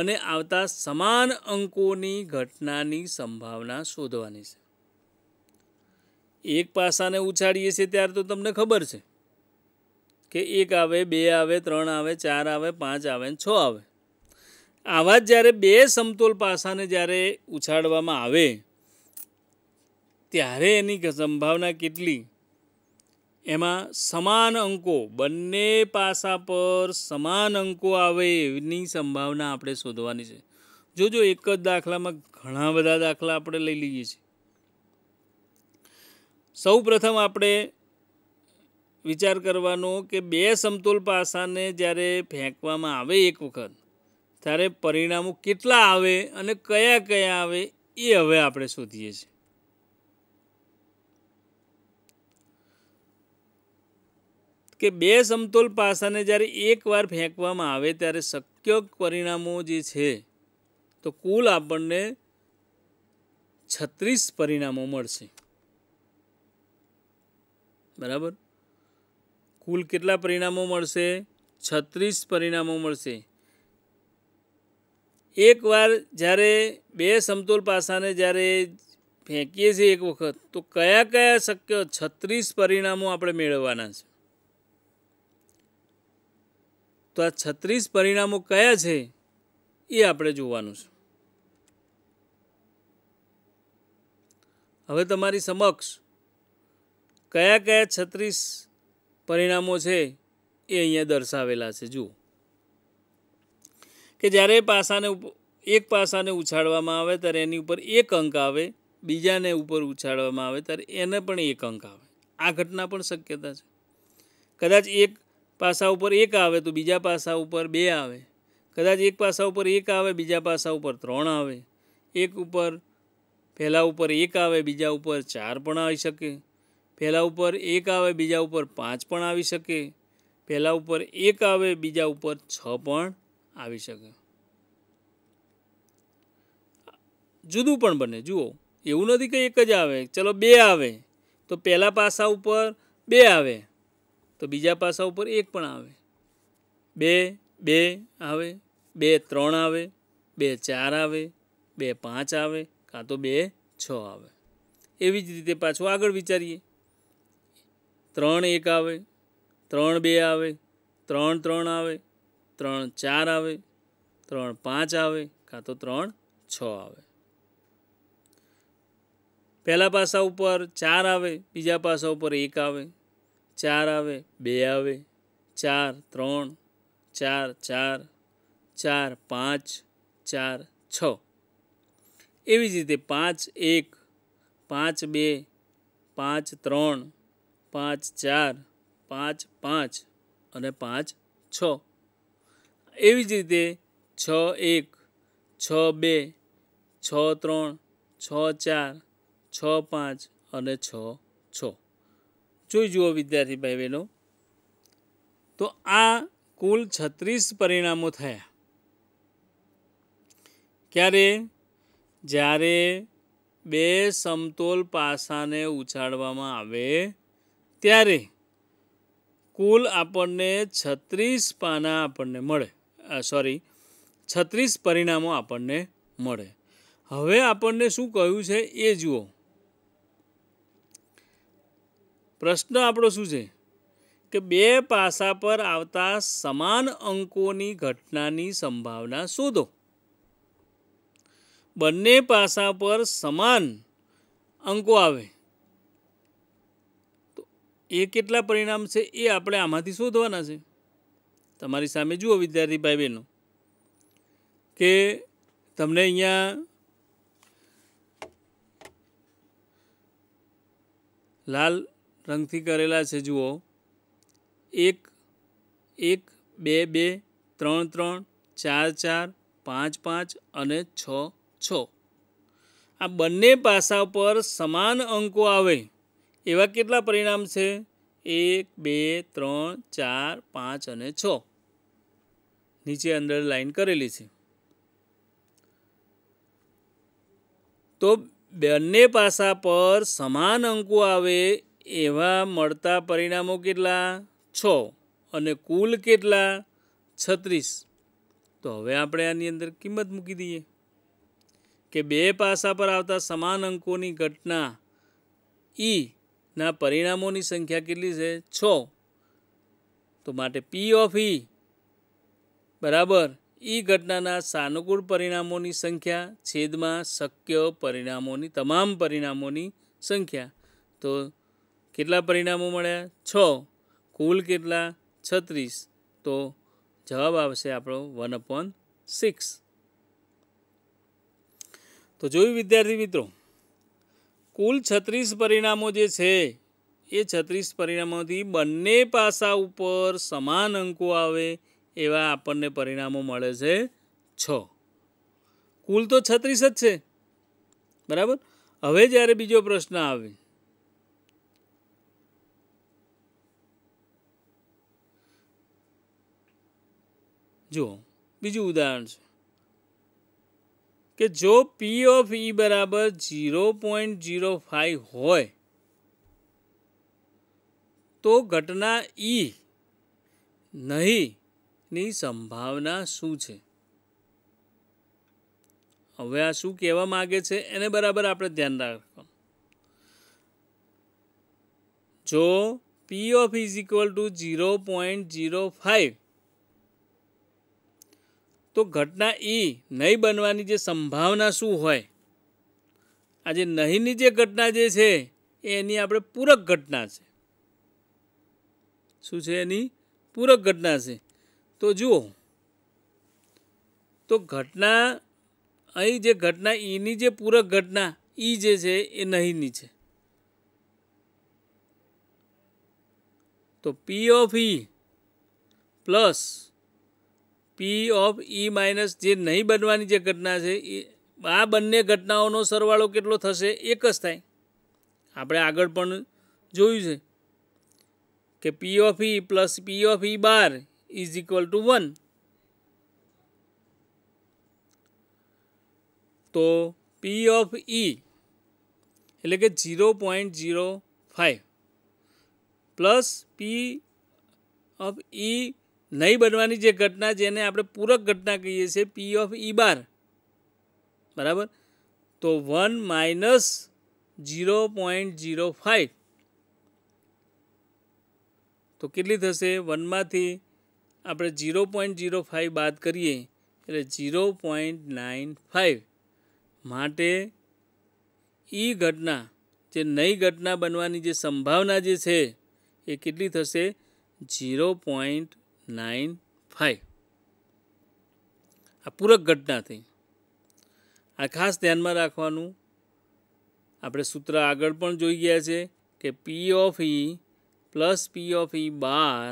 અને આવતા સમાન અંકોની ઘટનાની સંભાવના શોધવાની છે એક પાસાને ઉછાળીએ છીએ ત્યારે તો તમને ખબર છે કે એક આવે બે આવે ત્રણ આવે ચાર આવે પાંચ આવે છ આવે આવા જ જ્યારે બે સમતોલ પાસાને જ્યારે ઉછાળવામાં આવે ત્યારે એની સંભાવના કેટલી એમાં સમાન અંકો બંને પાસા પર સમાન અંકો આવે એની સંભાવના આપણે શોધવાની છે જોજો એક જ દાખલામાં ઘણા બધા દાખલા આપણે લઈ લઈએ છીએ સૌ પ્રથમ આપણે વિચાર કરવાનો કે બે સમતોલ પાસાને જ્યારે ફેંકવામાં આવે એક વખત ત્યારે પરિણામો કેટલા આવે અને કયા કયા આવે એ હવે આપણે શોધીએ છીએ કે બે સમતોલ પાસાને જ્યારે એકવાર ફેંકવામાં આવે ત્યારે શક્ય પરિણામો જે છે તો કુલ આપણને છત્રીસ પરિણામો મળશે બરાબર કુલ કેટલા પરિણામો મળશે છત્રીસ પરિણામો મળશે એકવાર જ્યારે બે સમતોલ પાસાને જ્યારે ફેંકીએ છીએ એક વખત તો કયા કયા શક્ય છત્રીસ પરિણામો આપણે મેળવવાના છે તો આ છત્રીસ પરિણામો કયા છે એ આપણે જોવાનું છે હવે તમારી સમક્ષ કયા કયા છત્રીસ પરિણામો છે એ અહીંયા દર્શાવેલા છે જુઓ કે જ્યારે પાસાને એક પાસાને ઉછાળવામાં આવે ત્યારે એની ઉપર એક અંક આવે બીજાને ઉપર ઉછાળવામાં આવે ત્યારે એને પણ એક અંક આવે આ ઘટના પણ શક્યતા છે કદાચ એક પાસા ઉપર એક આવે તો બીજા પાસા ઉપર બે આવે કદાચ એક પાસા ઉપર એક આવે બીજા પાસા ઉપર ત્રણ આવે એક ઉપર પહેલાં ઉપર એક આવે બીજા ઉપર ચાર પણ આવી શકે પહેલાં ઉપર એક આવે બીજા ઉપર પાંચ પણ આવી શકે પહેલાં ઉપર એક આવે બીજા ઉપર છ પણ આવી શકે જુદું પણ બને જુઓ એવું નથી કે એક જ આવે ચલો બે આવે તો પહેલાં પાસા ઉપર બે આવે तो બીજા પાસા ઉપર એક પણ આવે 2 2 આવે 2 3 આવે 2 4 આવે 2 5 આવે કા તો 2 6 આવે આવી જ રીતે પાછો આગળ વિચારીએ 3 1 આવે 3 2 આવે 3 3 આવે 3 4 આવે 3 5 આવે કા તો 3 6 આવે પહેલા પાસા ઉપર 4 આવે બીજા પાસા ઉપર 1 આવે ચાર આવે બે આવે ચાર ત્રણ ચાર ચાર ચાર પાંચ ચાર છ એવી જ રીતે પાંચ એક પાંચ બે પાંચ ત્રણ પાંચ ચાર પાંચ પાંચ અને પાંચ છ એવી જ રીતે છ એક છ બે છ ત્રણ છ ચાર છ પાંચ અને છ જોઈ જુઓ વિદ્યાર્થી ભાઈ બહેનો તો આ કુલ છત્રીસ પરિણામો થયા ક્યારે જ્યારે બે સમતોલ પાસાને ઉછાળવામાં આવે ત્યારે કુલ આપણને છત્રીસ પાના આપણને મળે સોરી છત્રીસ પરિણામો આપણને મળે હવે આપણને શું કહ્યું છે એ જુઓ પ્રશ્ન આપણો શું છે કે બે પાસા પર આવતા સમાન અંકોની ઘટનાની સંભાવના શોધો બંને પાસા પર સમાન અંકો આવે તો એ કેટલા પરિણામ છે એ આપણે આમાંથી શોધવાના છે તમારી સામે જુઓ વિદ્યાર્થી ભાઈ બહેનો કે તમને અહીંયા લાલ રંગથી કરેલા છે જુઓ એક એક બે બે ત્રણ ત્રણ ચાર ચાર પાંચ પાંચ અને છ છ આ બંને પાસા પર સમાન અંકો આવે એવા કેટલા પરિણામ છે એક બે ત્રણ ચાર પાંચ અને છ નીચે અંદર અંડરલાઈન કરેલી છે તો બંને પાસા પર સમાન અંકો આવે એવા મળતા પરિણામો કેટલા છ અને કુલ કેટલા છત્રીસ તો હવે આપણે આની અંદર કિંમત મૂકી દઈએ કે બે પાસા પર આવતા સમાન અંકોની ઘટના ઈના પરિણામોની સંખ્યા કેટલી છે છ તો માટે પી ઓફ ઈ બરાબર ઈ ઘટનાના સાનુકૂળ પરિણામોની સંખ્યા છેદમાં શક્ય પરિણામોની તમામ પરિણામોની સંખ્યા તો કેટલા પરિણામો મળ્યા છ કુલ કેટલા છત્રીસ તો જવાબ આવશે આપણો વન અપોન સિક્સ તો જોયું વિદ્યાર્થી મિત્રો કુલ છત્રીસ પરિણામો જે છે એ છત્રીસ પરિણામોથી બંને પાસા ઉપર સમાન અંકો આવે એવા આપણને પરિણામો મળે છે છ કુલ તો છત્રીસ જ છે બરાબર હવે જ્યારે બીજો પ્રશ્ન આવે જુઓ બીજું ઉદાહરણ છે કે જો પી ઓફ ઈ બરાબર ઝીરો પોઈન્ટ ઝીરો ફાઈવ હોય તો ઘટના ઈ e નહીંની સંભાવના શું છે હવે આ શું કહેવા માગે છે એને બરાબર આપણે ધ્યાન રાખવાનું જો P of is equal to zero point zero five તો ઘટના એ નહીં બનવાની જે સંભાવના શું હોય આજે નહીંની જે ઘટના જે છે એની આપણે પૂરક ઘટના છે શું છે એની પૂરક ઘટના છે તો જુઓ તો ઘટના અહીં જે ઘટના એની જે પૂરક ઘટના ઈ જે છે એ નહીંની છે તો P of E plus P of E minus જે નહીં બનવાની જે ઘટના છે એ આ બંને ઘટનાઓનો સરવાળો કેટલો થશે એક જ થાય આપણે આગળ પણ જોયું છે કે P of E plus P of E bar is equal to one તો પી ઓફ ઈ એટલે કે zero point zero five plus P of E નહીં બનવાની જે ઘટના જેને આપણે પૂરક ઘટના કહીએ છીએ પી ઓફ ઈ બાર બરાબર તો one minus zero point zero five તો કેટલી થશે વનમાંથી આપણે ઝીરો પોઈન્ટ ઝીરો ફાઇવ બાદ કરીએ એટલે ઝીરો પોઈન્ટ નાઇન ફાઇવ માટે ઈ e ઘટના જે નહીં ઘટના બનવાની જે સંભાવના જે છે એ કેટલી થશે ઝીરો પોઈન્ટ નાઇન ફાઇવ આ પૂરક ઘટના થઈ આ ખાસ ધ્યાનમાં રાખવાનું આપણે સૂત્ર આગળ પણ જોઈ ગયા છે કે P of E plus P of E bar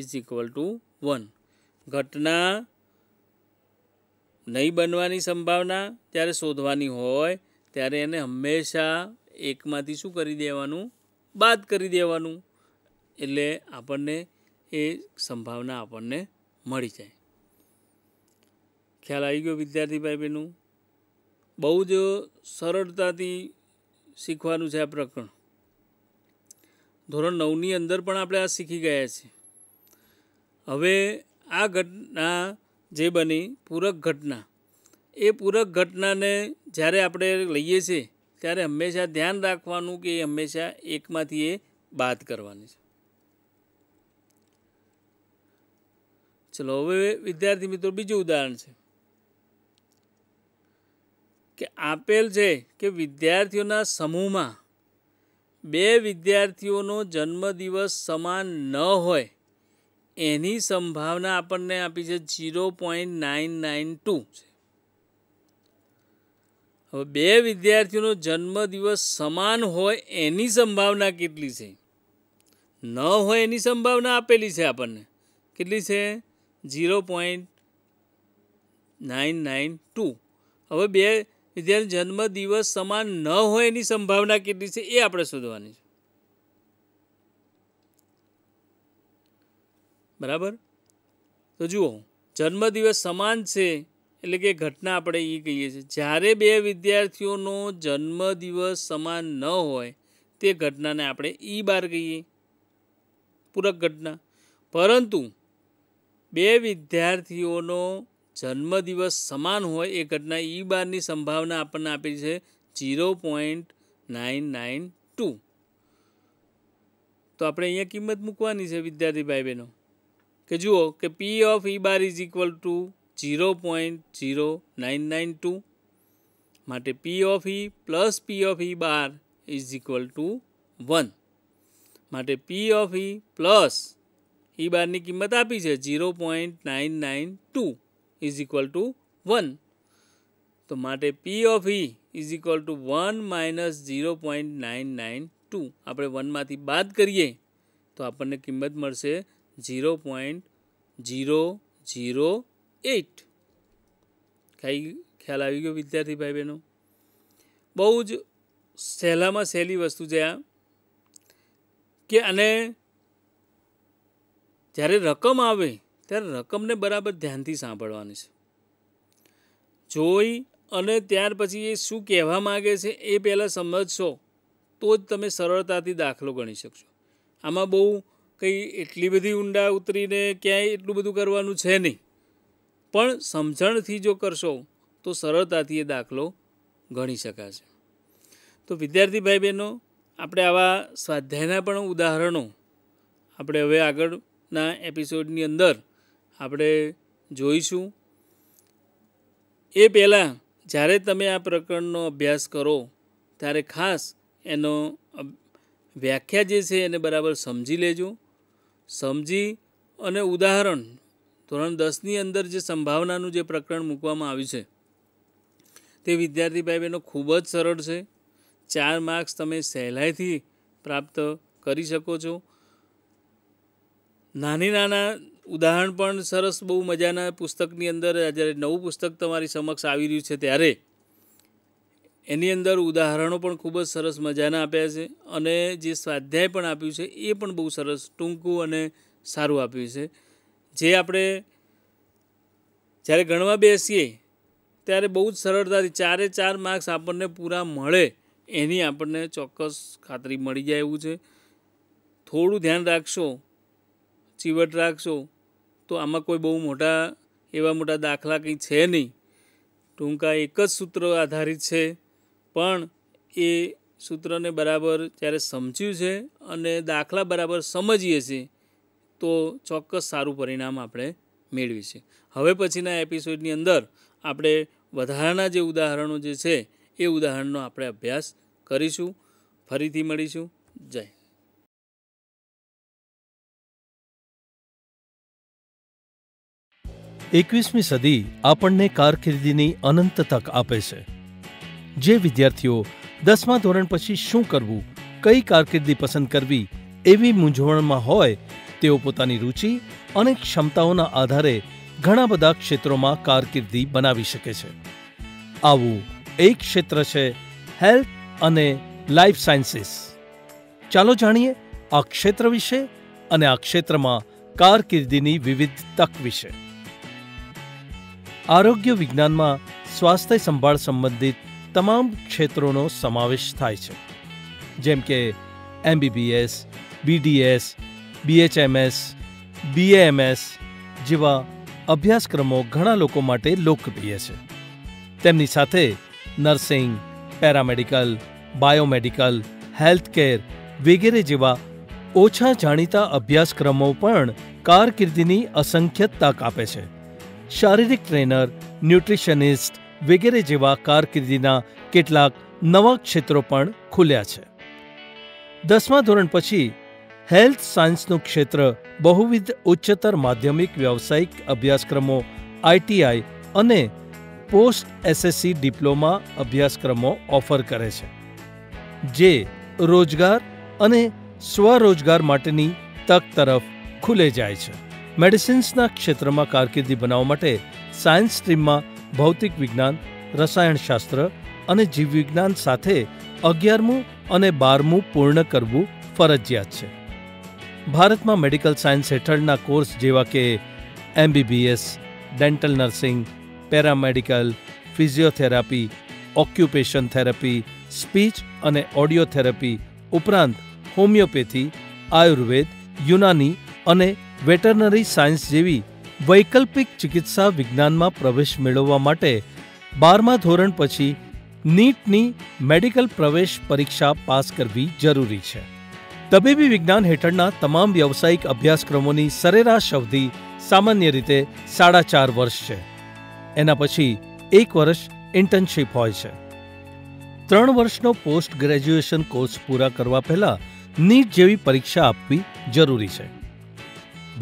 is equal to one ઘટના નહીં બનવાની સંભાવના ત્યારે શોધવાની હોય ત્યારે એને હંમેશા એકમાંથી શું કરી દેવાનું બાદ કરી દેવાનું એટલે આપણને એ સંભાવના આપણને મળી જાય ખ્યાલ આવી ગયો વિદ્યાર્થી ભાઈ બહેનું બહુ જ સરળતાથી શીખવાનું છે આ પ્રકરણ ધોરણ નવની અંદર પણ આપણે આ શીખી ગયા છીએ હવે આ ઘટના જે બની પૂરક ઘટના એ પૂરક ઘટનાને જ્યારે આપણે લઈએ છીએ ત્યારે હંમેશા ધ્યાન રાખવાનું કે એ હંમેશા એકમાંથી એ બાદ કરવાની છે ચલો હવે વિદ્યાર્થી મિત્રો બીજું ઉદાહરણ છે કે આપેલ છે કે વિદ્યાર્થીઓના સમૂહમાં બે વિદ્યાર્થીઓનો જન્મદિવસ સમાન ન હોય એની સંભાવના આપણને આપી છે zero point nine nine two છે હવે બે વિદ્યાર્થીઓનો જન્મદિવસ સમાન હોય એની સંભાવના કેટલી છે ન હોય એની સંભાવના આપેલી છે આપણને કેટલી છે zero point nine nine two હવે બે વિદ્યાર્થી જન્મદિવસ સમાન ન હોય એની સંભાવના કેટલી છે એ આપણે શોધવાની છે બરાબર તો જુઓ જન્મદિવસ સમાન છે એટલે કે ઘટના આપણે એ કહીએ છીએ જ્યારે બે વિદ્યાર્થીઓનો જન્મદિવસ સમાન ન હોય તે ઘટનાને આપણે ઈ બાર કહીએ પૂરક ઘટના પરંતુ બે વિદ્યાર્થીઓનો જન્મદિવસ સમાન હોય એ ઘટના ઈ બારની સંભાવના આપણને આપી છે zero point nine nine two તો આપણે અહીંયા કિંમત મૂકવાની છે વિદ્યાર્થી ભાઈ બહેનો કે જુઓ કે P of E bar is equal to zero point zero nine nine two માટે P of E plus P of E bar is equal to one માટે પી ઓફ ઈ પ્લસ એ બારની કિંમત આપી છે zero point nine nine two is equal to one તો માટે P of E is equal to one minus zero point nine nine two આપણે વનમાંથી બાદ કરીએ તો આપણને કિંમત મળશે zero point zero zero eight કઈ ખ્યાલ આવી ગયો વિદ્યાર્થી ભાઈ બહેનો બહુ જ સહેલામાં સહેલી વસ્તુ છે આ કે અને જ્યારે રકમ આવે ત્યારે રકમને બરાબર ધ્યાનથી સાંભળવાની છે જોઈ અને ત્યાર પછી એ શું કહેવા માગે છે એ પહેલાં સમજશો તો જ તમે સરળતાથી દાખલો ગણી શકશો આમાં બહુ કંઈ એટલી બધી ઊંડા ઉતરીને ક્યાંય એટલું બધું કરવાનું છે નહીં પણ સમજણથી જો કરશો તો સરળતાથી એ દાખલો ગણી શકાશે તો વિદ્યાર્થી ભાઈ બહેનો આપણે આવા સ્વાધ્યાયના પણ ઉદાહરણો આપણે હવે આગળ ના એપિસોડની અંદર આપણે જોઈશું એ પહેલાં જ્યારે તમે આ પ્રકરણનો અભ્યાસ કરો ત્યારે ખાસ એનો વ્યાખ્યા જે છે એને બરાબર સમજી લેજો સમજી અને ઉદાહરણ ધોરણ દસની અંદર જે સંભાવનાનું જે પ્રકરણ મૂકવામાં આવ્યું છે તે વિદ્યાર્થી ભાઈ બહેનો ખૂબ જ સરળ છે ચાર માર્ક્સ તમે સહેલાઈથી પ્રાપ્ત કરી શકો છો નાની નાના ઉદાહરણ પણ સરસ બહુ મજાના પુસ્તકની અંદર જ્યારે નવું પુસ્તક તમારી સમક્ષ આવી રહ્યું છે ત્યારે એની અંદર ઉદાહરણો પણ ખૂબ જ સરસ મજાના આપ્યા છે અને જે સ્વાધ્યાય પણ આપ્યું છે એ પણ બહુ સરસ ટૂંકું અને સારું આપ્યું છે જે આપણે જ્યારે ગણવા બેસીએ ત્યારે બહુ જ સરળતાથી ચારે ચાર માર્ક્સ આપણને પૂરા મળે એની આપણને ચોક્કસ ખાતરી મળી જાય એવું છે થોડું ધ્યાન રાખશો ચીવટ રાખશો તો આમાં કોઈ બહુ મોટા એવા મોટા દાખલા કંઈ છે નહીં ટૂંકા એક જ સૂત્ર આધારિત છે પણ એ સૂત્રને બરાબર જ્યારે સમજ્યું છે અને દાખલા બરાબર સમજીએ છીએ તો ચોક્કસ સારું પરિણામ આપણે મેળવી છે હવે પછીના એપિસોડની અંદર આપણે વધારાના જે ઉદાહરણો જે છે એ ઉદાહરણનો આપણે અભ્યાસ કરીશું ફરીથી મળીશું જય એકવીસમી સદી આપણને કારકિર્દીની અનંત તક આપે છે જે વિદ્યાર્થીઓ દસમા ધોરણ પછી શું કરવું કઈ કારકિર્દી પસંદ કરવી એવી મૂંઝવણમાં હોય તેઓ પોતાની રુચિ અને ક્ષમતાઓના આધારે ઘણા બધા ક્ષેત્રોમાં કારકિર્દી બનાવી શકે છે આવું એક ક્ષેત્ર છે હેલ્થ અને લાઈફ સાયન્સીસ ચાલો જાણીએ આ ક્ષેત્ર વિશે અને આ ક્ષેત્રમાં કારકિર્દીની વિવિધ તક વિશે આરોગ્ય વિજ્ઞાનમાં સ્વાસ્થ્ય સંભાળ સંબંધિત તમામ ક્ષેત્રોનો સમાવેશ થાય છે જેમ કે એમબીબીએસ બીડીએસ બીએચએમએસ બીએએમએસ જેવા અભ્યાસક્રમો ઘણા લોકો માટે લોકપ્રિય છે તેમની સાથે nursing paramedical biomedical health care વગેરે જેવા ઓછા જાણીતા અભ્યાસક્રમો પણ કારકિર્દીની અસંખ્ય તક આપે છે શારીરિક ટ્રેનર ન્યુટ્રિશનિસ્ટ વગેરે જેવા કારકિર્દીના કેટલાક નવા ક્ષેત્રો પણ ખુલ્યા છે દસમા ધોરણ પછી હેલ્થ સાયન્સનું ક્ષેત્ર બહુવિધ ઉચ્ચતર માધ્યમિક વ્યવસાયિક અભ્યાસક્રમો આઈટીઆઈ અને પોસ્ટ એસએસસી ડિપ્લોમા અભ્યાસક્રમો ઓફર કરે છે જે રોજગાર અને સ્વરોજગાર માટેની તક તરફ ખુલે જાય છે મેડિસિન્સના ક્ષેત્રમાં કારકિર્દી બનાવવા માટે સાયન્સ સ્ટ્રીમમાં ભૌતિક વિજ્ઞાન રસાયણશાસ્ત્ર અને જીવવિજ્ઞાન સાથે અગિયારમું અને બારમું પૂર્ણ કરવું ફરજિયાત છે ભારતમાં મેડિકલ સાયન્સ હેઠળના કોર્સ જેવા કે MBBS dental nursing paramedical physiotherapy occupation therapy speech અને ઓડિયો ઓડિયોથેરાપી ઉપરાંત હોમિયોપેથી આયુર્વેદ યુનાની અને વેટરનરી સાયન્સ જેવી વૈકલ્પિક ચિકિત્સા વિજ્ઞાનમાં પ્રવેશ મેળવવા માટે બારમા ધોરણ પછી નીટની મેડિકલ પ્રવેશ પરીક્ષા પાસ કરવી જરૂરી છે તબીબી વિજ્ઞાન હેઠળના તમામ વ્યવસાયિક અભ્યાસક્રમોની સરેરાશ અવધિ સામાન્ય રીતે સાડા ચાર વર્ષ છે એના પછી એક વર્ષ ઇન્ટર્નશીપ હોય છે ત્રણ વર્ષનો પોસ્ટ ગ્રેજ્યુએશન કોર્સ પૂરા કરવા પહેલાં નીટ જેવી પરીક્ષા આપવી જરૂરી છે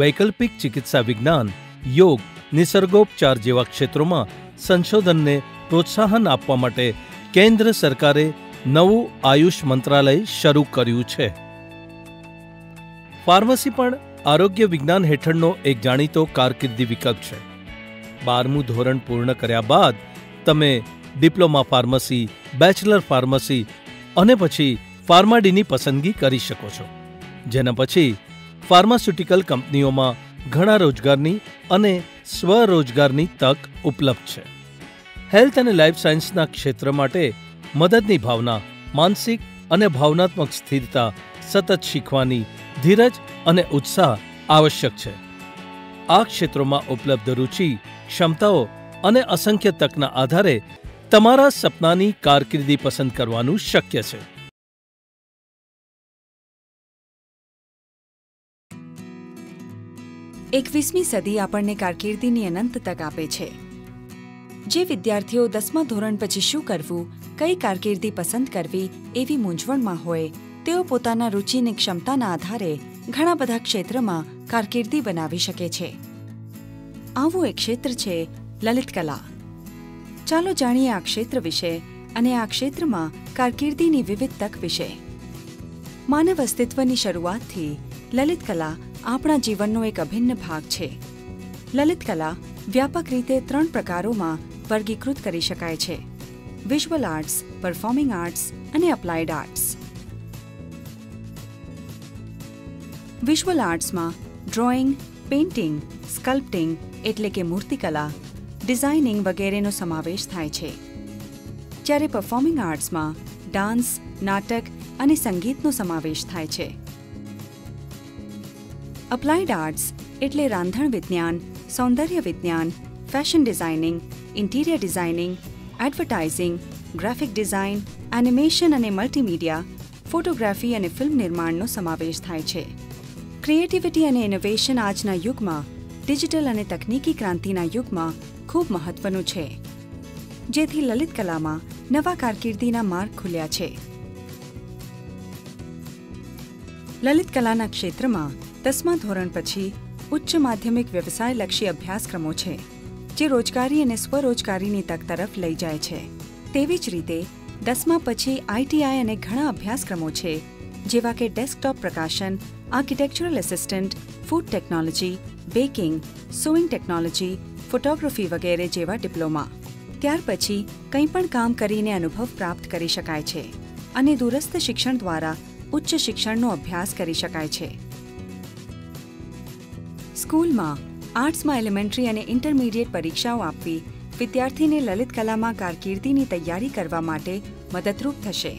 વૈકલ્પિક ચિકિત્સા વિજ્ઞાન યોગ નિસર્ગોપચાર જેવા ક્ષેત્રોમાં સંશોધનને પ્રોત્સાહન આપવા માટે કેન્દ્ર સરકારે નવું આયુષ મંત્રાલય શરૂ કર્યું છે ફાર્મસી પણ આરોગ્ય વિજ્ઞાન હેઠળનો એક જાણીતો કારકિર્દી વિકલ્પ છે બારમું ધોરણ પૂર્ણ કર્યા બાદ તમે ડિપ્લોમા ફાર્મસી બેચલર ફાર્મસી અને પછી ફાર્માડીની પસંદગી કરી શકો છો જેના પછી ફાર્માસ્યુટિકલ કંપનીઓમાં ઘણા રોજગારની અને સ્વરોજગારની તક ઉપલબ્ધ છે હેલ્થ અને લાઇફ સાયન્સના ક્ષેત્ર માટે મદદની ભાવના માનસિક અને ભાવનાત્મક સ્થિરતા સતત શીખવાની ધીરજ અને ઉત્સાહ આવશ્યક છે આ ક્ષેત્રોમાં ઉપલબ્ધ રુચિ ક્ષમતાઓ અને અસંખ્ય તકના આધારે તમારા સપનાની કારકિર્દી પસંદ કરવાનું શક્ય છે એકવીસમી સદી આપણને કારકિર્દીની અનંત તક આપે છે જે વિદ્યાર્થીઓ દસમા ધોરણ પછી શું કરવું કઈ કારકિર્દી પસંદ કરવી એવી મૂંઝવણમાં હોય તેઓ પોતાના રુચિની ક્ષમતાના આધારે ઘણા બધા ક્ષેત્રમાં કારકિર્દી બનાવી શકે છે આવું એક ક્ષેત્ર છે લલિતકલા ચાલો જાણીએ આ ક્ષેત્ર વિશે અને આ ક્ષેત્રમાં કારકિર્દીની વિવિધ તક વિશે માનવ અસ્તિત્વની શરૂઆતથી લલિત કલા આપણા જીવનનો એક અભિન્ન ભાગ છે લલિત કલા વ્યાપક રીતે ત્રણ પ્રકારોમાં વર્ગીકૃત કરી શકાય છે વિઝ્યુઅલ આર્ટ્સ પરફોર્મિંગ આર્ટ્સ અને અપ્લાઇડ આર્ટ્સ વિઝ્યુઅલ આર્ટ્સમાં ડ્રોઈંગ પેઇન્ટિંગ સ્કલ્પટિંગ એટલે કે મૂર્તિકલા ડિઝાઇનિંગ વગેરેનો સમાવેશ થાય છે જ્યારે પરફોર્મિંગ આર્ટ્સમાં ડાન્સ નાટક અને સંગીતનો સમાવેશ થાય છે અપ્લાઇડ આર્ટ્સ એટલે રાંધણ વિજ્ઞાન સૌંદર્ય વિજ્ઞાન fashion designing interior designing advertising graphic design animation અને મલ્ટીમીડિયા ફોટોગ્રાફી અને ફિલ્મ નિર્માણનો સમાવેશ થાય છે ક્રિએટિવિટી અને ઇનોવેશન આજના યુગમાં ડિજિટલ અને તકનીકી ક્રાંતિના યુગમાં ખૂબ મહત્વનું છે જેથી લલિત કલામાં નવા કારકિર્દીના માર્ગ ખુલ્યા છે લલિત કલાના ક્ષેત્રમાં દસમા ધોરણ પછી ઉચ્ચ માધ્યમિક વ્યવસાયલક્ષી અભ્યાસક્રમો છે જે રોજગારી અને સ્વરોજગારીની તક તરફ લઈ જાય છે તેવી જ રીતે દસમા પછી આઈટીઆઈ અને ઘણા અભ્યાસક્રમો છે જેવા કે ડેસ્કટોપ પ્રકાશન architectural assistant food technology baking sewing technology photography વગેરે જેવા ડિપ્લોમા ત્યાર પછી કંઈ પણ કામ કરીને અનુભવ પ્રાપ્ત કરી શકાય છે અને દૂરસ્થ શિક્ષણ દ્વારા ઉચ્ચ શિક્ષણનો અભ્યાસ કરી શકાય છે સ્કૂલમાં આર્ટ્સમાં એલિમેન્ટરી અને ઇન્ટરમીડિયેટ પરીક્ષાઓ આપવી વિદ્યાર્થીને લલિત કલામાં કારકિર્દીની તૈયારી કરવા માટે મદદરૂપ થશે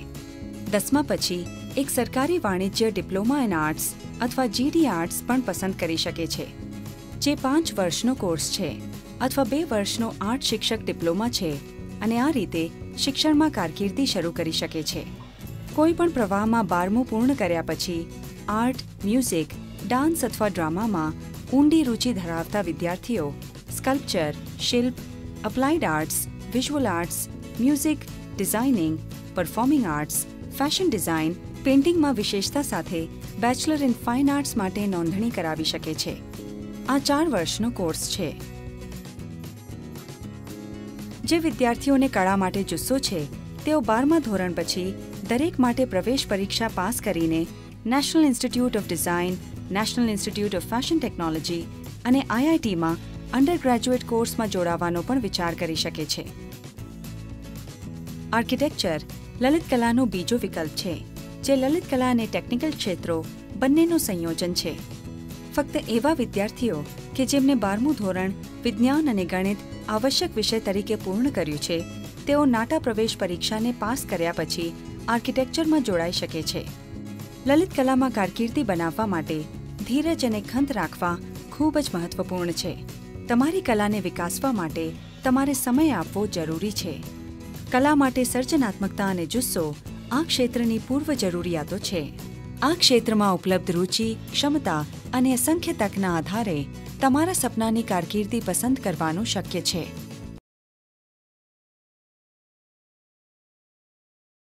દસમા પછી એક સરકારી વાણિજ્ય ડિપ્લોમા ઇન આર્ટ્સ અથવા જીડી આર્ટ્સ પણ પસંદ કરી શકે છે જે પાંચ વર્ષનો કોર્સ છે અથવા બે વર્ષનો આર્ટ શિક્ષક ડિપ્લોમા છે અને આ રીતે શિક્ષણમાં કારકિર્દી શરૂ કરી શકે છે કોઈપણ પ્રવાહમાં બારમું પૂર્ણ કર્યા પછી આર્ટ મ્યુઝિક ડાન્સ અથવા ડ્રામામાં ઊંડી રુચિ ધરાવતા વિદ્યાર્થીઓ સ્કલ્પચર શિલ્પ applied arts visual arts music designing performing arts fashion design પેઇન્ટિંગમાં વિશેષતા સાથે બેચલર ઇન ફાઇન આર્ટ્સ માટે નોંધણી કરાવી શકે છે આ ચાર વર્ષનો કોર્સ છે જે વિદ્યાર્થીઓને કળા માટે જુસ્સો છે તેઓ બારમા ધોરણ પછી દરેક માટે પ્રવેશ પરીક્ષા પાસ કરીને national institute of design national institute of fashion technology અને આઈઆઈટીમાં અંડર ગ્રેજ્યુએટ કોર્સમાં જોડાવાનો પણ વિચાર કરી શકે છે આર્કિટેક્ચર લલિત કલાનો બીજો વિકલ્પ છે જે લલિત કલા અને ટેકનિકલ ક્ષેત્રો બંનેનું સંયોજન છે ફક્ત એવા વિદ્યાર્થીઓ કે જેમને બારમું ધોરણ વિજ્ઞાન અને ગણિત આવશ્યક વિષય તરીકે પૂર્ણ કર્યું છે તેઓ નાટા પ્રવેશ પરીક્ષાને પાસ કર્યા પછી આર્કિટેક્ચરમાં જોડાઈ શકે છે લલિત કલામાં કારકિર્દી બનાવવા માટે ધીરજ અને ખંત રાખવા ખૂબ જ મહત્વપૂર્ણ છે તમારી કલાને વિકાસવા માટે તમારે સમય આપવો જરૂરી છે કલા માટે સર્જનાત્મકતા અને જુસ્સો આ ક્ષેત્રની પૂર્વ જરૂરિયાતો છે આ ક્ષેત્રમાં ઉપલબ્ધ રૂચિ ક્ષમતા અને અસંખ્ય તકના આધારે તમારા સપનાની કારકિર્દી પસંદ કરવાનું શક્ય છે